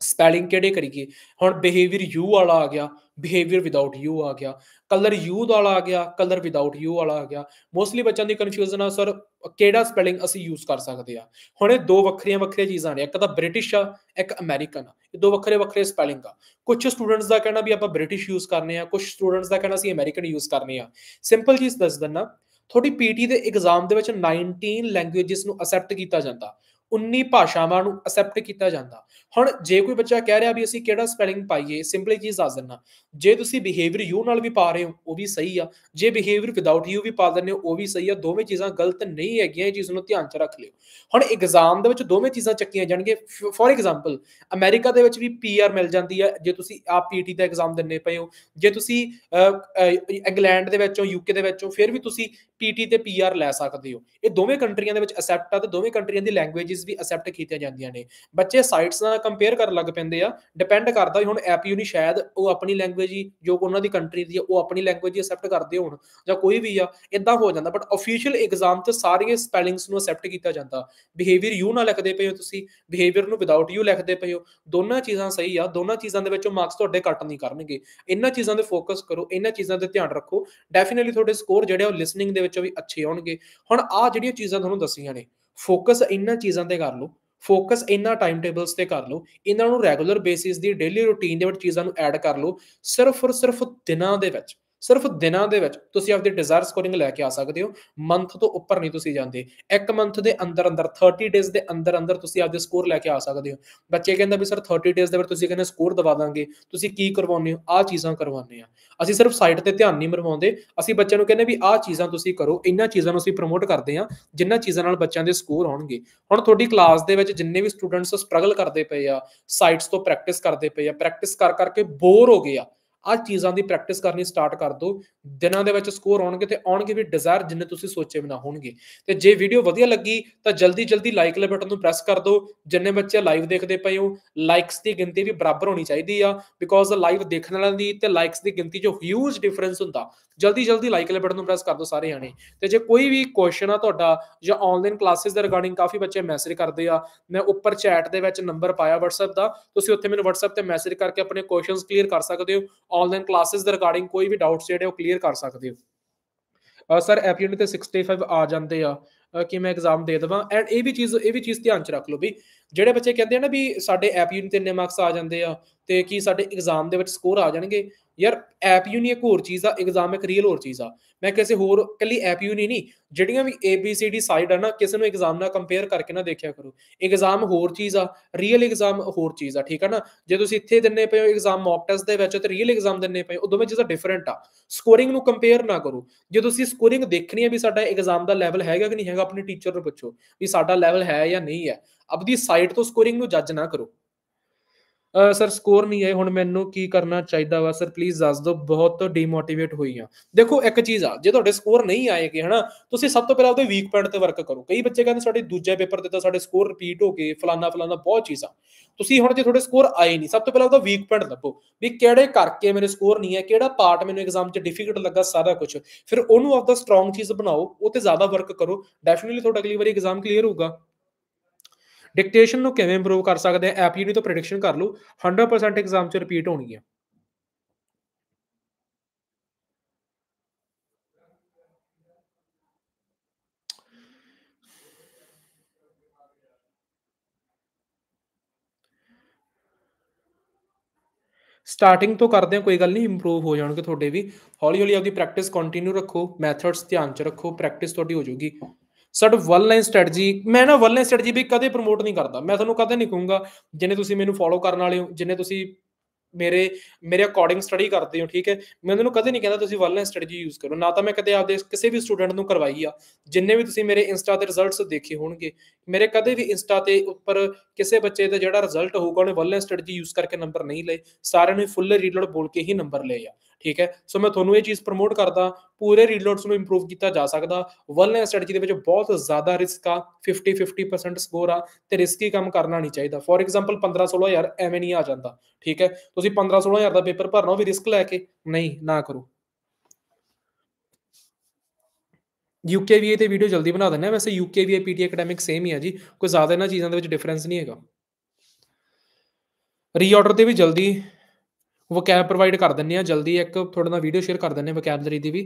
Speaker 1: ਸਪੈਲਿੰਗ ਕਿਹੜੇ ਕਰੀਏ ਹੁਣ ਬਿਹੇਵੀਅਰ ਯੂ ਵਾਲਾ ਆ ਗਿਆ ਬਿਹੇਵੀਅਰ ਵਿਦਆਊਟ ਯੂ ਆ ਗਿਆ ਕਲਰ ਯੂ ਵਾਲਾ ਆ ਗਿਆ ਕਲਰ ਵਿਦਆਊਟ ਯੂ ਵਾਲਾ ਆ ਗਿਆ ਮੋਸਟਲੀ ਬੱਚਿਆਂ ਦੀ ਕਨਫਿਊਜ਼ਨ ਆ ਸਰ ਕਿਹੜਾ ਸਪੈਲਿੰਗ ਅਸੀਂ ਯੂਜ਼ ਕਰ ਸਕਦੇ ਆ ਹੁਣ ਇਹ ਦੋ ਵੱਖਰੀਆਂ ਵੱਖਰੀਆਂ ਚੀਜ਼ਾਂ ਨੇ ਇੱਕ ਤਾਂ ਬ੍ਰਿਟਿਸ਼ ਆ ਇੱਕ ਅਮਰੀਕਨ ਆ ਇਹ ਦੋ ਵੱਖਰੇ ਵੱਖਰੇ ਸਪੈਲਿੰਗ ਆ ਕੁਝ ਸਟੂਡੈਂਟਸ ਦਾ ਕਹਿਣਾ ਵੀ ਆਪਾਂ ਬ੍ਰਿਟਿਸ਼ ਯੂਜ਼ ਕਰਨੇ ਆ ਕੁਝ ਸਟੂਡੈਂਟਸ ਦਾ ਕਹਿਣਾ ਸੀ ਅਮਰੀਕਨ ਯੂਜ਼ ਕਰਨੇ ਆ ਸਿੰਪਲ ਚੀਜ਼ ਦੱਸ ਦਿੰਨਾ ਤੁਹਾਡੀ ਪੀਟੀ ਦੇ ਐਗਜ਼ਾਮ ਦੇ ਵਿੱਚ 19 ਲੈਂਗੁਏਜਸ ਨੂੰ ਅਸੈਪਟ ਕੀਤਾ ਜਾਂਦਾ 19 ਭਾਸ਼ਾਵਾਂ ਨੂੰ ਅਸੈਪਟ ਕੀਤਾ ਜਾਂਦਾ ਹੁਣ ਜੇ ਕੋਈ ਬੱਚਾ ਕਹਿ ਰਿਹਾ ਵੀ ਅਸੀਂ ਕਿਹੜਾ ਸਪੈਲਿੰਗ ਪਾਈਏ ਸਿੰਪਲੀ ਚੀਜ਼ ਦੱਸ ਦਿੰਨਾ ਜੇ ਤੁਸੀਂ ਬਿਹੇਵੀਅਰ ਯੂ ਨਾਲ ਵੀ ਪਾ ਰਹੇ ਹੋ ਉਹ ਵੀ ਸਹੀ ਆ ਜੇ ਬਿਹੇਵੀਅਰ ਵਿਦਆਊਟ ਯੂ ਵੀ ਪਾ ਦਿੰਦੇ ਹੋ ਉਹ ਵੀ ਸਹੀ ਆ ਦੋਵੇਂ ਚੀਜ਼ਾਂ ਗਲਤ ਨਹੀਂ ਹੈਗੀਆਂ ਇਹ ਚੀਜ਼ ਨੂੰ ਧਿਆਨ 'ਚ ਰੱਖ ਲਿਓ ਹੁਣ ਐਗਜ਼ਾਮ ਦੇ ਵਿੱਚ ਦੋਵੇਂ ਚੀਜ਼ਾਂ ਚੱਕੀਆਂ ਜਾਣਗੇ ਫੋਰ ਐਗਜ਼ਾਮਪਲ ਅਮਰੀਕਾ ਦੇ ਵਿੱਚ ਵੀ ਪੀਆਰ ਮਿਲ ਜਾਂਦੀ ਆ ਜੇ ਤੁਸੀਂ ਆ ਪੀਟੀ e ਦਾ ਐਗਜ਼ਾਮ ਦਿੰਨੇ ਪਏ ਹੋ ਜੇ ਤੁਸੀਂ ਇੰਗਲੈਂਡ ਦੇ ਵਿੱਚੋਂ ਯੂਕੇ ਦੇ ਵਿੱਚੋਂ ਫਿਰ ਵੀ ਤੁਸੀਂ ਟੀਟੀ ਤੇ ਪੀਆਰ ਲੈ ਸਕਦੇ ਹੋ ਇਹ ਦੋਵੇਂ ਕੰਟਰੀਆਂ ਦੇ ਵਿੱਚ ਅਸੈਪਟ ਆ ਤੇ ਦੋਵੇਂ ਕੰਟਰੀਆਂ ਦੀ ਲੈਂਗੁਏਜਸ ਵੀ ਅਸੈਪਟ ਕੀਤੀਆਂ ਜਾਂਦੀਆਂ ਨੇ ਬੱਚੇ ਸਾਈਟਸ ਨਾਲ ਕੰਪੇਅਰ ਕਰਨ ਲੱਗ ਪੈਂਦੇ ਆ ਡਿਪੈਂਡ ਕਰਦਾ ਹੁਣ ਐਪੀਯੂ ਨਹੀਂ ਸ਼ਾਇਦ ਉਹ ਆਪਣੀ ਲੈਂਗੁਏਜ ਹੀ ਜੋ ਉਹਨਾਂ ਦੀ ਕੰਟਰੀ ਦੀ ਉਹ ਆਪਣੀ ਲੈਂਗੁਏਜ ਹੀ ਅਸੈਪਟ ਕਰਦੇ ਹੋਣ ਜਾਂ ਕੋਈ ਵੀ ਆ ਇਦਾਂ ਹੋ ਜਾਂਦਾ ਬਟ ਅਫੀਸ਼ੀਅਲ ਐਗਜ਼ਾਮ ਤੇ ਸਾਰੀਆਂ ਸਪੈਲਿੰਗਸ ਨੂੰ ਅਸੈਪਟ ਕੀਤਾ ਜਾਂਦਾ ਬਿਹੇਵੀਅਰ ਯੂ ਨਾਲ ਲਿਖਦੇ ਪਏ ਹੋ ਤੁਸੀਂ ਬਿਹੇਵੀਅਰ ਨੂੰ ਵਿਦਆਊਟ ਯੂ ਲਿਖਦੇ ਪਏ ਹੋ ਦੋਨਾਂ ਚੀਜ਼ਾਂ ਸਹੀ ਆ ਦੋਨਾਂ ਚੀਜ਼ਾਂ ਦੇ ਵਿੱਚੋਂ ਮਾਰਕਸ ਤੁਹਾਡੇ ਕੱਟ ਨਹੀਂ ਕਰਨਗੇ ਇਹਨਾਂ ਚੀਜ਼ਾਂ ਤੇ ਫੋਕਸ ਕਰੋ ਇਹਨਾਂ ਚੀਜ਼ਾਂ ਤੇ ਧਿਆਨ ਰੱਖੋ ਡੈਫੀਨਿਟਲੀ ਤੁਹਾਡੇ ਸਕੋਰ ਜਿਹੜੇ ਉਹ ਲਿਸਨਿੰਗ ਦੇ ਵਿੱਚ ਵਿੱਚ ਵੀ ਅੱਛੇ ਆਉਣਗੇ ਹੁਣ ਆ ਜਿਹੜੀਆਂ ਚੀਜ਼ਾਂ ਤੁਹਾਨੂੰ ਦੱਸੀਆਂ ਨੇ ਫੋਕਸ ਇਨ੍ਹਾਂ ਚੀਜ਼ਾਂ ਤੇ ਕਰ ਲਓ ਫੋਕਸ ਇਨ੍ਹਾਂ ਟਾਈਮ ਟੇਬਲਸ ਤੇ ਕਰ ਲਓ ਇਹਨਾਂ ਨੂੰ ਰੈਗੂਲਰ ਬੇਸਿਸ ਦੀ ਡੇਲੀ ਰੁਟੀਨ ਦੇ ਵਿੱਚ ਚੀਜ਼ਾਂ ਨੂੰ ਐਡ ਕਰ ਲਓ ਸਿਰਫ ਔਰ ਸਿਰਫ ਦਿਨਾਂ ਦੇ ਵਿੱਚ ਸਿਰਫ ਦਿਨਾਂ ਦੇ ਵਿੱਚ ਤੁਸੀਂ ਆਪਣੀ ਡਿਜ਼ਾਇਰ ਸਕੋਰਿੰਗ ਲੈ ਕੇ ਆ ਸਕਦੇ ਹੋ ਮੰਥ ਤੋਂ ਉੱਪਰ ਨਹੀਂ ਤੁਸੀਂ ਜਾਂਦੇ ਇੱਕ ਮੰਥ ਦੇ ਅੰਦਰ ਅੰਦਰ 30 ਡੇਜ਼ ਦੇ ਅੰਦਰ ਅੰਦਰ ਤੁਸੀਂ ਆਪਦੇ ਸਕੋਰ ਲੈ ਕੇ ਆ ਸਕਦੇ ਹੋ ਬੱਚੇ ਕਹਿੰਦਾ ਵੀ ਸਰ 30 ਡੇਜ਼ ਦੇ ਵਿੱਚ ਤੁਸੀਂ ਕਹਿੰਦੇ ਸਕੋਰ ਦਵਾ ਦਾਂਗੇ ਤੁਸੀਂ ਕੀ ਕਰਵਾਉਨੇ ਹੋ ਆ ਚੀਜ਼ਾਂ ਕਰਵਾਉਂਦੇ ਆ ਅਸੀਂ ਸਿਰਫ ਸਾਈਟ ਤੇ ਧਿਆਨ ਨਹੀਂ ਮਰਵਾਉਂਦੇ ਅਸੀਂ ਬੱਚਿਆਂ ਨੂੰ ਕਹਿੰਦੇ ਵੀ ਆ ਚੀਜ਼ਾਂ ਤੁਸੀਂ ਕਰੋ ਇੰਨਾਂ ਚੀਜ਼ਾਂ ਨੂੰ ਅਸੀਂ ਪ੍ਰਮੋਟ ਕਰਦੇ ਆ ਜਿੰਨਾ ਚੀਜ਼ਾਂ ਨਾਲ ਬੱਚਿਆਂ ਦੇ ਸਕੋਰ ਆਉਣਗੇ ਹੁਣ ਤੁਹਾਡੀ ਕਲਾਸ ਦੇ ਵਿੱਚ ਜਿੰਨੇ ਵੀ ਸਟੂਡੈਂਟਸ ਸਟਰਗਲ ਕਰਦੇ ਪਏ ਆ ਸਾਈਟਸ ਤੋਂ ਪ੍ਰੈਕਟਿਸ ਕਰਦੇ ਪਏ ਆ ਪ੍ਰੈਕਟਿਸ ਕਰ ਕਰਕੇ ਬੋਰ ਹੋ ਗਏ ਆ ਆ ਚੀਜ਼ਾਂ ਦੀ ਪ੍ਰੈਕਟਿਸ ਕਰਨੀ ਸਟਾਰਟ ਕਰ ਦਿਓ ਦਿਨਾਂ ਦੇ ਵਿੱਚ ਸਕੋਰ ਆਉਣਗੇ ਤੇ ਆਉਣਗੇ ਵੀ ਡਿਜ਼ਾਇਰ ਜਿੰਨੇ ਤੁਸੀਂ ਸੋਚੇ ਬਿਨਾ ਹੋਣਗੇ ਤੇ ਜੇ ਵੀਡੀਓ ਵਧੀਆ ਲੱਗੀ ਤਾਂ ਜਲਦੀ ਜਲਦੀ ਲਾਈਕ ਵਾਲੇ ਬਟਨ ਨੂੰ ਪ੍ਰੈਸ ਕਰ ਦਿਓ ਜਿੰਨੇ ਬੱਚੇ ਲਾਈਵ ਦੇਖਦੇ ਪਏ ਹੋ ਲਾਈਕਸ ਦੀ ਗਿਣਤੀ ਵੀ ਬਰਾਬਰ ਹੋਣੀ ਚਾਹੀਦੀ ਆ ਬਿਕੋਜ਼ ਲਾਈਵ ਦੇਖਣ ਵਾਲਿਆਂ ਦੀ ਤੇ ਲਾਈਕਸ ਦੀ ਗਿਣਤੀ ਜੋ ਹਿਊਜ ਡਿਫਰੈਂਸ ਹੁੰਦਾ ਜਲਦੀ ਜਲਦੀ ਲਾਈਕ ਵਾਲੇ ਬਟਨ ਨੂੰ ਪ੍ਰੈਸ ਕਰ ਦਿਓ ਸਾਰੇ ਜਾਣੇ ਤੇ ਜੇ ਕੋਈ ਵੀ ਕੁਐਸਚਨ ਆ ਤੁਹਾਡਾ ਜਾਂ ਆਨਲਾਈਨ ਕਲਾਸਿਸ ਦੇ ਰਿਗਾਰਡਿੰਗ ਕਾਫੀ ਬੱਚੇ ਮੈਸੇਜ ਕਰਦੇ ਆ ਮੈਂ ਉੱਪਰ ਚੈਟ ਦੇ ਵਿੱਚ ਨੰਬਰ ਪਾਇਆ WhatsApp ਦਾ ਤੁਸੀਂ ਉੱਥੇ ਮੈਨੂੰ WhatsApp ਤੇ ਮੈਸੇਜ ਕਰਕੇ ਆਪਣੇ ਕੁਐਸਚਨਸ ਕਲੀਅਰ ਕਰ ਸਕਦੇ ਹੋ ਆਨਲਾਈਨ ਕਲਾਸਿਸ ਦੇ ਰਿਗਾਰਡਿੰਗ ਕੋਈ ਵੀ ਡਾਊਟਸ ਜਿਹੜੇ ਉਹ ਕਲੀਅਰ ਕਰ ਸਕਦੇ ਹੋ ਸਰ ਐਪ ਯੂਨਿਟ ਤੇ 65 ਆ ਜਾਂਦੇ ਆ ਕਿ ਮੈਂ ਐਗਜ਼ਾਮ ਦੇ ਦਵਾਂ ਐਂਡ ਇਹ ਵੀ ਚੀਜ਼ ਇਹ ਵੀ ਚੀਜ਼ ਧਿਆਨ ਚ ਰੱਖ ਲਓ ਵੀ ਜਿਹੜੇ ਬੱਚੇ ਕਹਿੰਦੇ ਆ ਨਾ ਵੀ ਸਾਡੇ ਐਪ ਯੂਨੀ ਤੇ ਇੰਨੇ ਮਾਰਕਸ ਆ ਜਾਂਦੇ ਆ ਤੇ ਕੀ ਸਾਡੇ ਐਗਜ਼ਾਮ ਦੇ ਵਿੱਚ ਸਕੋਰ ਆ ਜਾਣਗੇ ਯਾਰ ਐਪ ਯੂਨੀ ਇੱਕ ਹੋਰ ਚੀਜ਼ ਆ ਐਗਜ਼ਾਮ ਇੱਕ ਰੀਅਲ ਹੋਰ ਚੀਜ਼ ਆ ਮੈਂ ਕਿਸੇ ਹੋਰ ਕੱਲੀ ਐਪ ਯੂਨੀ ਨਹੀਂ ਜਿਹੜੀਆਂ ਵੀ A B C D side ਆ ਨਾ ਕਿਸੇ ਨੂੰ ਐਗਜ਼ਾਮ ਨਾਲ ਕੰਪੇਅਰ ਕਰਕੇ ਨਾ ਦੇਖਿਆ ਕਰੋ ਐਗਜ਼ਾਮ ਹੋਰ ਚੀਜ਼ ਆ ਰੀਅਲ ਐਗਜ਼ਾਮ ਹੋਰ ਚੀਜ਼ ਆ ਠੀਕ ਆ ਨਾ ਜੇ ਤੁਸੀਂ ਇੱਥੇ ਦਿੰਨੇ ਪਏ ਹੋ ਐਗਜ਼ਾਮ ਮੌਕ ਟੈਸਟ ਦੇ ਵਿੱਚ ਤੇ ਰੀਅਲ ਐਗਜ਼ਾਮ ਦਿੰਨੇ ਪਏ ਉਹ ਦੋਵੇਂ ਚੀਜ਼ਾਂ ਡਿਫਰੈਂਟ ਆ ਸਕੋਰਿੰਗ ਨੂੰ ਕੰਪੇਅਰ ਨਾ ਕਰੋ ਜੇ ਤੁਸੀਂ ਸਕੋਰਿੰਗ ਦੇਖਣੀ ਆ ਵੀ ਸਾਡਾ ਐਗਜ਼ਾਮ ਦਾ ਲੈਵਲ ਹੈਗਾ ਕਿ ਨਹੀਂ ਹੈਗਾ ਆਪਣੇ ਟੀਚਰ ਨੂੰ ਪੁੱਛੋ ਵੀ ਸਾਡਾ ਲੈਵਲ ਹੈ ਜਾਂ ਨਹੀਂ ਹੈ ਆਪਦੀ ਸਾਈਟ ਤੋਂ ਸਕੋਰਿੰਗ ਨੂੰ ਜੱਜ ਨਾ ਕਰੋ ਸਰ ਸਕੋਰ ਨਹੀਂ ਆਏ ਹੁਣ ਮੈਨੂੰ ਕੀ ਕਰਨਾ ਚਾਹੀਦਾ ਵਾ ਸਰ ਪਲੀਜ਼ ਦੱਸ ਦਿਓ ਬਹੁਤ ਡੀਮੋਟੀਵੇਟ ਹੋਈ ਆ ਦੇਖੋ ਇੱਕ ਚੀਜ਼ ਆ ਜੇ ਤੁਹਾਡੇ ਸਕੋਰ ਨਹੀਂ ਆਏਗੇ ਹਨਾ ਤੁਸੀਂ ਸਭ ਤੋਂ ਪਹਿਲਾਂ ਉਹਦੇ ਵੀਕ ਪੁਆਇੰਟ ਤੇ ਵਰਕ ਕਰੋ ਕਈ ਬੱਚੇ ਕਹਿੰਦੇ ਸਾਡੇ ਦੂਜੇ ਪੇਪਰ ਤੇ ਤਾਂ ਸਾਡੇ ਸਕੋਰ ਰਿਪੀਟ ਹੋ ਗਏ ਫਲਾਨਾ ਫਲਾਨਾ ਬਹੁਤ ਚੀਜ਼ਾਂ ਤੁਸੀਂ ਹੁਣ ਜੇ ਤੁਹਾਡੇ ਸਕੋਰ ਆਏ ਨਹੀਂ ਸਭ ਤੋਂ ਪਹਿਲਾਂ ਉਹਦਾ ਵੀਕ ਪੁਆਇੰਟ ਲੱਭੋ ਵੀ ਕਿਹੜੇ ਕਰਕੇ ਮੇਰੇ ਸਕੋਰ ਨਹੀਂ ਆ ਕਿਹੜਾ ਪਾਰਟ ਮੈਨੂੰ ਐਗਜ਼ਾਮ 'ਚ ਡਿਫਿਕਲਟ ਲੱਗਾ ਸਾਰਾ ਕੁਝ ਫਿਰ ਉਹਨੂੰ ਆਪਦਾ ਸਟਰੋਂਗ ਚੀਜ਼ ਬਣਾਓ ਉਹ ਤੇ ਜ਼ਿਆਦਾ ਵਰਕ ਕਰੋ ਡੈਫੀਨਿਟਲੀ ਤੁਹਾਡਾ ਅਗਲੀ ਵਾਰੀ ਐਗਜ਼ਾਮ ਕਲੀਅਰ ਹੋਊਗਾ ਡਿਕਟੇਸ਼ਨ ਨੂੰ ਕਿਵੇਂ ਇੰਪਰੂਵ ਕਰ ਸਕਦੇ ਆ ਐਪ ਯੂਨੀ ਤੋਂ ਪ੍ਰੈਡਿਕਸ਼ਨ ਕਰ ਲਓ 100% ਐਗਜ਼ਾਮ 'ਚ ਰਿਪੀਟ ਆ ਸਟਾਰਟਿੰਗ ਤੋਂ ਕਰਦੇ ਆ ਕੋਈ ਗੱਲ ਨਹੀਂ ਇੰਪਰੂਵ ਹੋ ਜਾਣਗੇ ਤੁਹਾਡੇ ਵੀ ਹੌਲੀ ਹੌਲੀ ਆਪਦੀ ਪ੍ਰੈਕਟਿਸ ਕੰਟੀਨਿਊ ਰੱਖੋ ਮੈਥਡਸ ਧਿਆਨ 'ਚ ਰੱਖੋ ਪ੍ਰੈਕਟਿਸ ਤੁਹਾਡੀ ਹੋ ਜਾਊਗੀ ਸਾਡਾ ਵਨ ਲਾਈਨ ਸਟ੍ਰੈਟਜੀ ਮੈਂ ਨਾ ਵਨ ਲਾਈਨ ਸਟ੍ਰੈਟਜੀ ਵੀ ਕਦੇ ਪ੍ਰਮੋਟ ਨਹੀਂ ਕਰਦਾ ਮੈਂ ਤੁਹਾਨੂੰ ਕਦੇ ਨਹੀਂ ਕਹੂੰਗਾ ਜਿਨੇ ਤੁਸੀਂ ਮੈਨੂੰ ਫੋਲੋ ਕਰਨ ਵਾਲੇ ਹੋ ਜਿਨੇ ਤੁਸੀਂ ਮੇਰੇ ਮੇਰੇ ਅਕੋਰਡਿੰਗ ਸਟੱਡੀ ਕਰਦੇ ਹੋ ਠੀਕ ਹੈ ਮੈਂ ਤੁਹਾਨੂੰ ਕਦੇ ਨਹੀਂ ਕਹਿੰਦਾ ਤੁਸੀਂ ਵਨ ਲਾਈਨ ਸਟ੍ਰੈਟਜੀ ਯੂਜ਼ ਕਰੋ ਨਾ ਤਾਂ ਮੈਂ ਕਦੇ ਆਪਦੇ ਕਿਸੇ ਵੀ ਸਟੂਡੈਂਟ ਨੂੰ ਕਰਵਾਈ ਆ ਜਿੰਨੇ ਵੀ ਤੁਸੀਂ ਮੇਰੇ ਇੰਸਟਾ ਤੇ ਰਿਜ਼ਲਟਸ ਦੇਖੇ ਹੋਣਗੇ ਮੇਰੇ ਕਦੇ ਵੀ ਇੰਸਟਾ ਤੇ ਉੱਪਰ ਕਿਸੇ ਬੱਚੇ ਦਾ ਜਿਹੜਾ ਰਿਜ਼ਲਟ ਹੋਊਗਾ ਉਹਨੇ ਵਨ ਲਾਈਨ ਸਟ੍ਰੈਟਜੀ ਯੂਜ਼ ਕਰਕੇ ਨੰਬਰ ਨਹੀਂ ਲਏ ਸਾਰਿਆਂ ਨੇ ਫੁੱਲ ਰੀਲੋਡ ਬੋਲ ਕੇ ਹੀ ਨੰਬਰ ਲਏ ਆ ਠੀਕ ਹੈ ਸੋ ਮੈਂ ਤੁਹਾਨੂੰ ਇਹ ਚੀਜ਼ ਪ੍ਰਮੋਟ ਕਰਦਾ ਪੂਰੇ ਰੀਲੋਡਸ ਨੂੰ ਇੰਪਰੂਵ ਕੀਤਾ ਜਾ ਸਕਦਾ ਵਲਨੈਸ ਸਟ੍ਰੈਟਜੀ ਦੇ ਵਿੱਚ ਬਹੁਤ ਜ਼ਿਆਦਾ ਰਿਸਕ ਆ 50 50% ਸਕੋਰ ਆ ਤੇ ਰਿਸਕੀ ਕੰਮ ਕਰਨਾ ਨਹੀਂ ਚਾਹੀਦਾ ਫੋਰ ਐਗਜ਼ਾਮਪਲ 15 16000 ਐਵੇਂ ਨਹੀਂ ਆ ਜਾਂਦਾ ਠੀਕ ਹੈ ਤੁਸੀਂ 15 16000 ਦਾ ਪੇਪਰ ਭਰਨਾ ਉਹ ਵੀ ਰਿਸਕ ਲੈ ਕੇ ਨਹੀਂ ਨਾ ਕਰੋ ਯੂਕੇ ਵੀਏ ਤੇ ਵੀਡੀਓ ਜਲਦੀ ਬਣਾ ਦਿੰਨੇ ਆ ਵੈਸੇ ਵੀਏ ਪੀਟੀ ਅਕੈਡਮਿਕ ਸੇਮ ਹੀ ਆ ਜੀ ਕੋਈ ਜ਼ਿਆਦਾ ਇਹਨਾਂ ਚੀਜ਼ਾਂ ਦੇ ਵਿੱਚ ਡਿਫਰੈਂਸ ਨਹੀਂ ਹੈਗਾ ਰੀਆਰਡਰ ਤੇ ਵੀ ਜਲਦੀ ਵਕੈਬ ਪ੍ਰੋਵਾਈਡ ਕਰ ਦਿੰਨੇ ਆ ਜਲਦੀ ਇੱਕ ਤੁਹਾਡੇ ਨਾਲ ਵੀਡੀਓ ਸ਼ੇਅਰ ਕਰ ਦਿੰਨੇ ਆ ਵਕੈਬਲਰੀ ਦੀ ਵੀ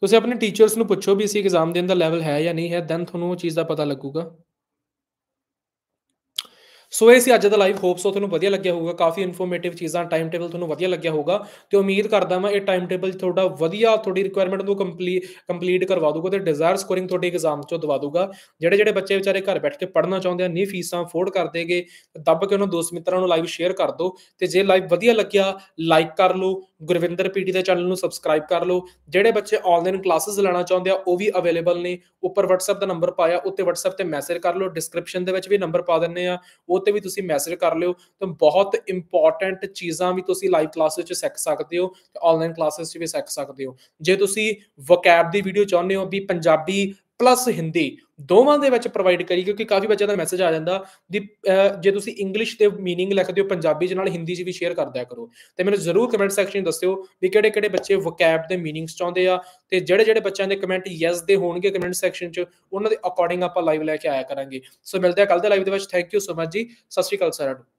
Speaker 1: ਤੁਸੀਂ ਆਪਣੇ ਟੀਚਰਸ ਨੂੰ ਪੁੱਛੋ ਵੀ ਸੀ ਐਗਜ਼ਾਮ ਦੇਣ ਦਾ ਲੈਵਲ ਹੈ ਜਾਂ ਨਹੀਂ ਹੈ ਦੈਨ ਤੁਹਾਨੂੰ ਉਹ ਚੀਜ਼ ਦਾ ਪਤਾ ਲੱਗੂਗਾ ਸੋ ਇਹ ਸੀ ਅੱਜ ਦਾ ਲਾਈਵ ਹੋਪਸ ਸੋ ਤੁਹਾਨੂੰ ਵਧੀਆ ਲੱਗਿਆ ਹੋਊਗਾ ਕਾਫੀ ਇਨਫੋਰਮੇਟਿਵ ਚੀਜ਼ਾਂ ਟਾਈਮ ਟੇਬਲ ਤੁਹਾਨੂੰ ਵਧੀਆ ਲੱਗਿਆ ਹੋਊਗਾ ਤੇ ਉਮੀਦ ਕਰਦਾ ਮੈਂ ਇਹ ਟਾਈਮ ਟੇਬਲ ਤੁਹਾਡਾ ਵਧੀਆ ਤੁਹਾਡੀ ਰਿਕੁਆਇਰਮੈਂਟ ਨੂੰ ਕੰਪਲੀਟ ਕੰਪਲੀਟ ਕਰਵਾ ਦੂਗਾ ਤੇ ਡਿਜ਼ਾਇਰ ਸਕੋਰਿੰਗ ਤੁਹਾਡੇ ਐਗਜ਼ਾਮ ਚੋਂ ਦਵਾ ਦੂਗਾ ਜਿਹੜੇ ਜਿਹੜੇ ਬੱਚੇ ਵਿਚਾਰੇ ਘਰ ਬੈਠ ਕੇ ਪੜ੍ਹਨਾ ਚਾਹੁੰਦੇ ਆ ਨਹੀਂ ਫੀਸਾਂ ਅਫੋਰਡ ਕਰ ਦੇਗੇ ਦੱਬ ਕੇ ਉਹਨਾਂ ਦੋਸਤ ਮਿੱਤਰਾਂ ਨੂੰ ਲਾਈਵ ਸ਼ੇਅਰ ਕਰ ਦਿਓ ਤੇ ਜੇ ਲਾਈਵ ਵਧੀਆ ਲੱਗਿਆ ਲਾਈਕ ਕਰ ਲਓ ਗੁਰਵਿੰਦਰ ਪੀਟੀ ਦੇ ਚੈਨਲ ਨੂੰ ਸਬਸਕ੍ਰਾਈਬ ਕਰ ਲਓ ਜਿਹੜੇ ਬੱਚੇ ਆਨਲਾਈਨ ਕਲਾਸਿਸ ਲੈਣਾ ਚਾਹੁੰਦੇ ਆ ਉਹ ਵੀ ਅਵੇਲੇਬਲ ਨੇ ਉੱਪਰ WhatsApp ਦਾ ਨੰਬਰ ਪਾਇਆ ਉੱਤੇ WhatsApp ਤੇ ਮੈਸੇਜ ਕਰ ਲਓ ਡਿਸਕ੍ਰਿਪਸ਼ਨ ਦੇ ਵਿੱਚ ਵੀ ਨੰਬਰ ਪਾ ਦਿੰਨੇ ਆ ਉਹ ਤੇ ਵੀ ਤੁਸੀਂ ਮੈਸੇਜ ਕਰ ਲਿਓ ਤੇ ਬਹੁਤ ਇੰਪੋਰਟੈਂਟ ਚੀਜ਼ਾਂ ਵੀ ਤੁਸੀਂ ਲਾਈਵ ਕਲਾਸਿਸ 'ਚ ਸਿੱਖ ਸਕਦੇ ਹੋ ਤੇ ਆਨਲਾਈਨ ਕਲਾਸਿਸ 'ਚ ਵੀ ਸਿੱਖ ਸਕਦੇ ਹੋ ਜੇ ਤੁਸੀਂ ਵੋਕੈਬ ਦੀ ਵੀਡੀਓ ਚਾਹੁੰਦੇ ਹੋ ਵੀ ਪੰਜਾਬੀ ਪਲੱਸ ਹਿੰਦੀ ਦੋਵਾਂ ਦੇ ਵਿੱਚ ਪ੍ਰੋਵਾਈਡ ਕਰੀ ਕਿਉਂਕਿ ਕਾਫੀ ਬੱਚਿਆਂ ਦਾ ਮੈਸੇਜ ਆ ਜਾਂਦਾ ਦੀ ਜੇ ਤੁਸੀਂ ਇੰਗਲਿਸ਼ ਤੇ मीनिंग ਲਿਖਦੇ ਹੋ ਪੰਜਾਬੀ ਦੇ ਨਾਲ ਹਿੰਦੀ 'ਚ ਵੀ ਸ਼ੇਅਰ ਕਰਦਿਆ ਕਰੋ ਤੇ ਮੈਨੂੰ ਜ਼ਰੂਰ ਕਮੈਂਟ ਸੈਕਸ਼ਨ ਦੱਸਿਓ ਵੀ ਕਿਹੜੇ ਕਿਹੜੇ ਬੱਚੇ ਵੋਕੈਬ ਦੇ मीनिंग्स ਚਾਹੁੰਦੇ ਆ ਤੇ ਜਿਹੜੇ ਜਿਹੜੇ ਬੱਚਿਆਂ ਦੇ ਕਮੈਂਟ ਯੈਸ ਦੇ ਹੋਣਗੇ ਕਮੈਂਟ ਸੈਕਸ਼ਨ 'ਚ ਉਹਨਾਂ ਦੇ ਅਕੋਰਡਿੰਗ ਆਪਾਂ ਲਾਈਵ ਲੈ ਕੇ ਆਇਆ ਕਰਾਂਗੇ ਸੋ ਮਿਲਦੇ ਆ ਕੱਲ ਦੇ ਲਾਈਵ ਦੇ ਵਿੱਚ ਥੈਂਕ ਯੂ ਸੋ ਮਚ ਜੀ ਸਤਿ ਸ਼੍ਰੀ ਅਕਾਲ ਸਾਰਿਆਂ ਨੂੰ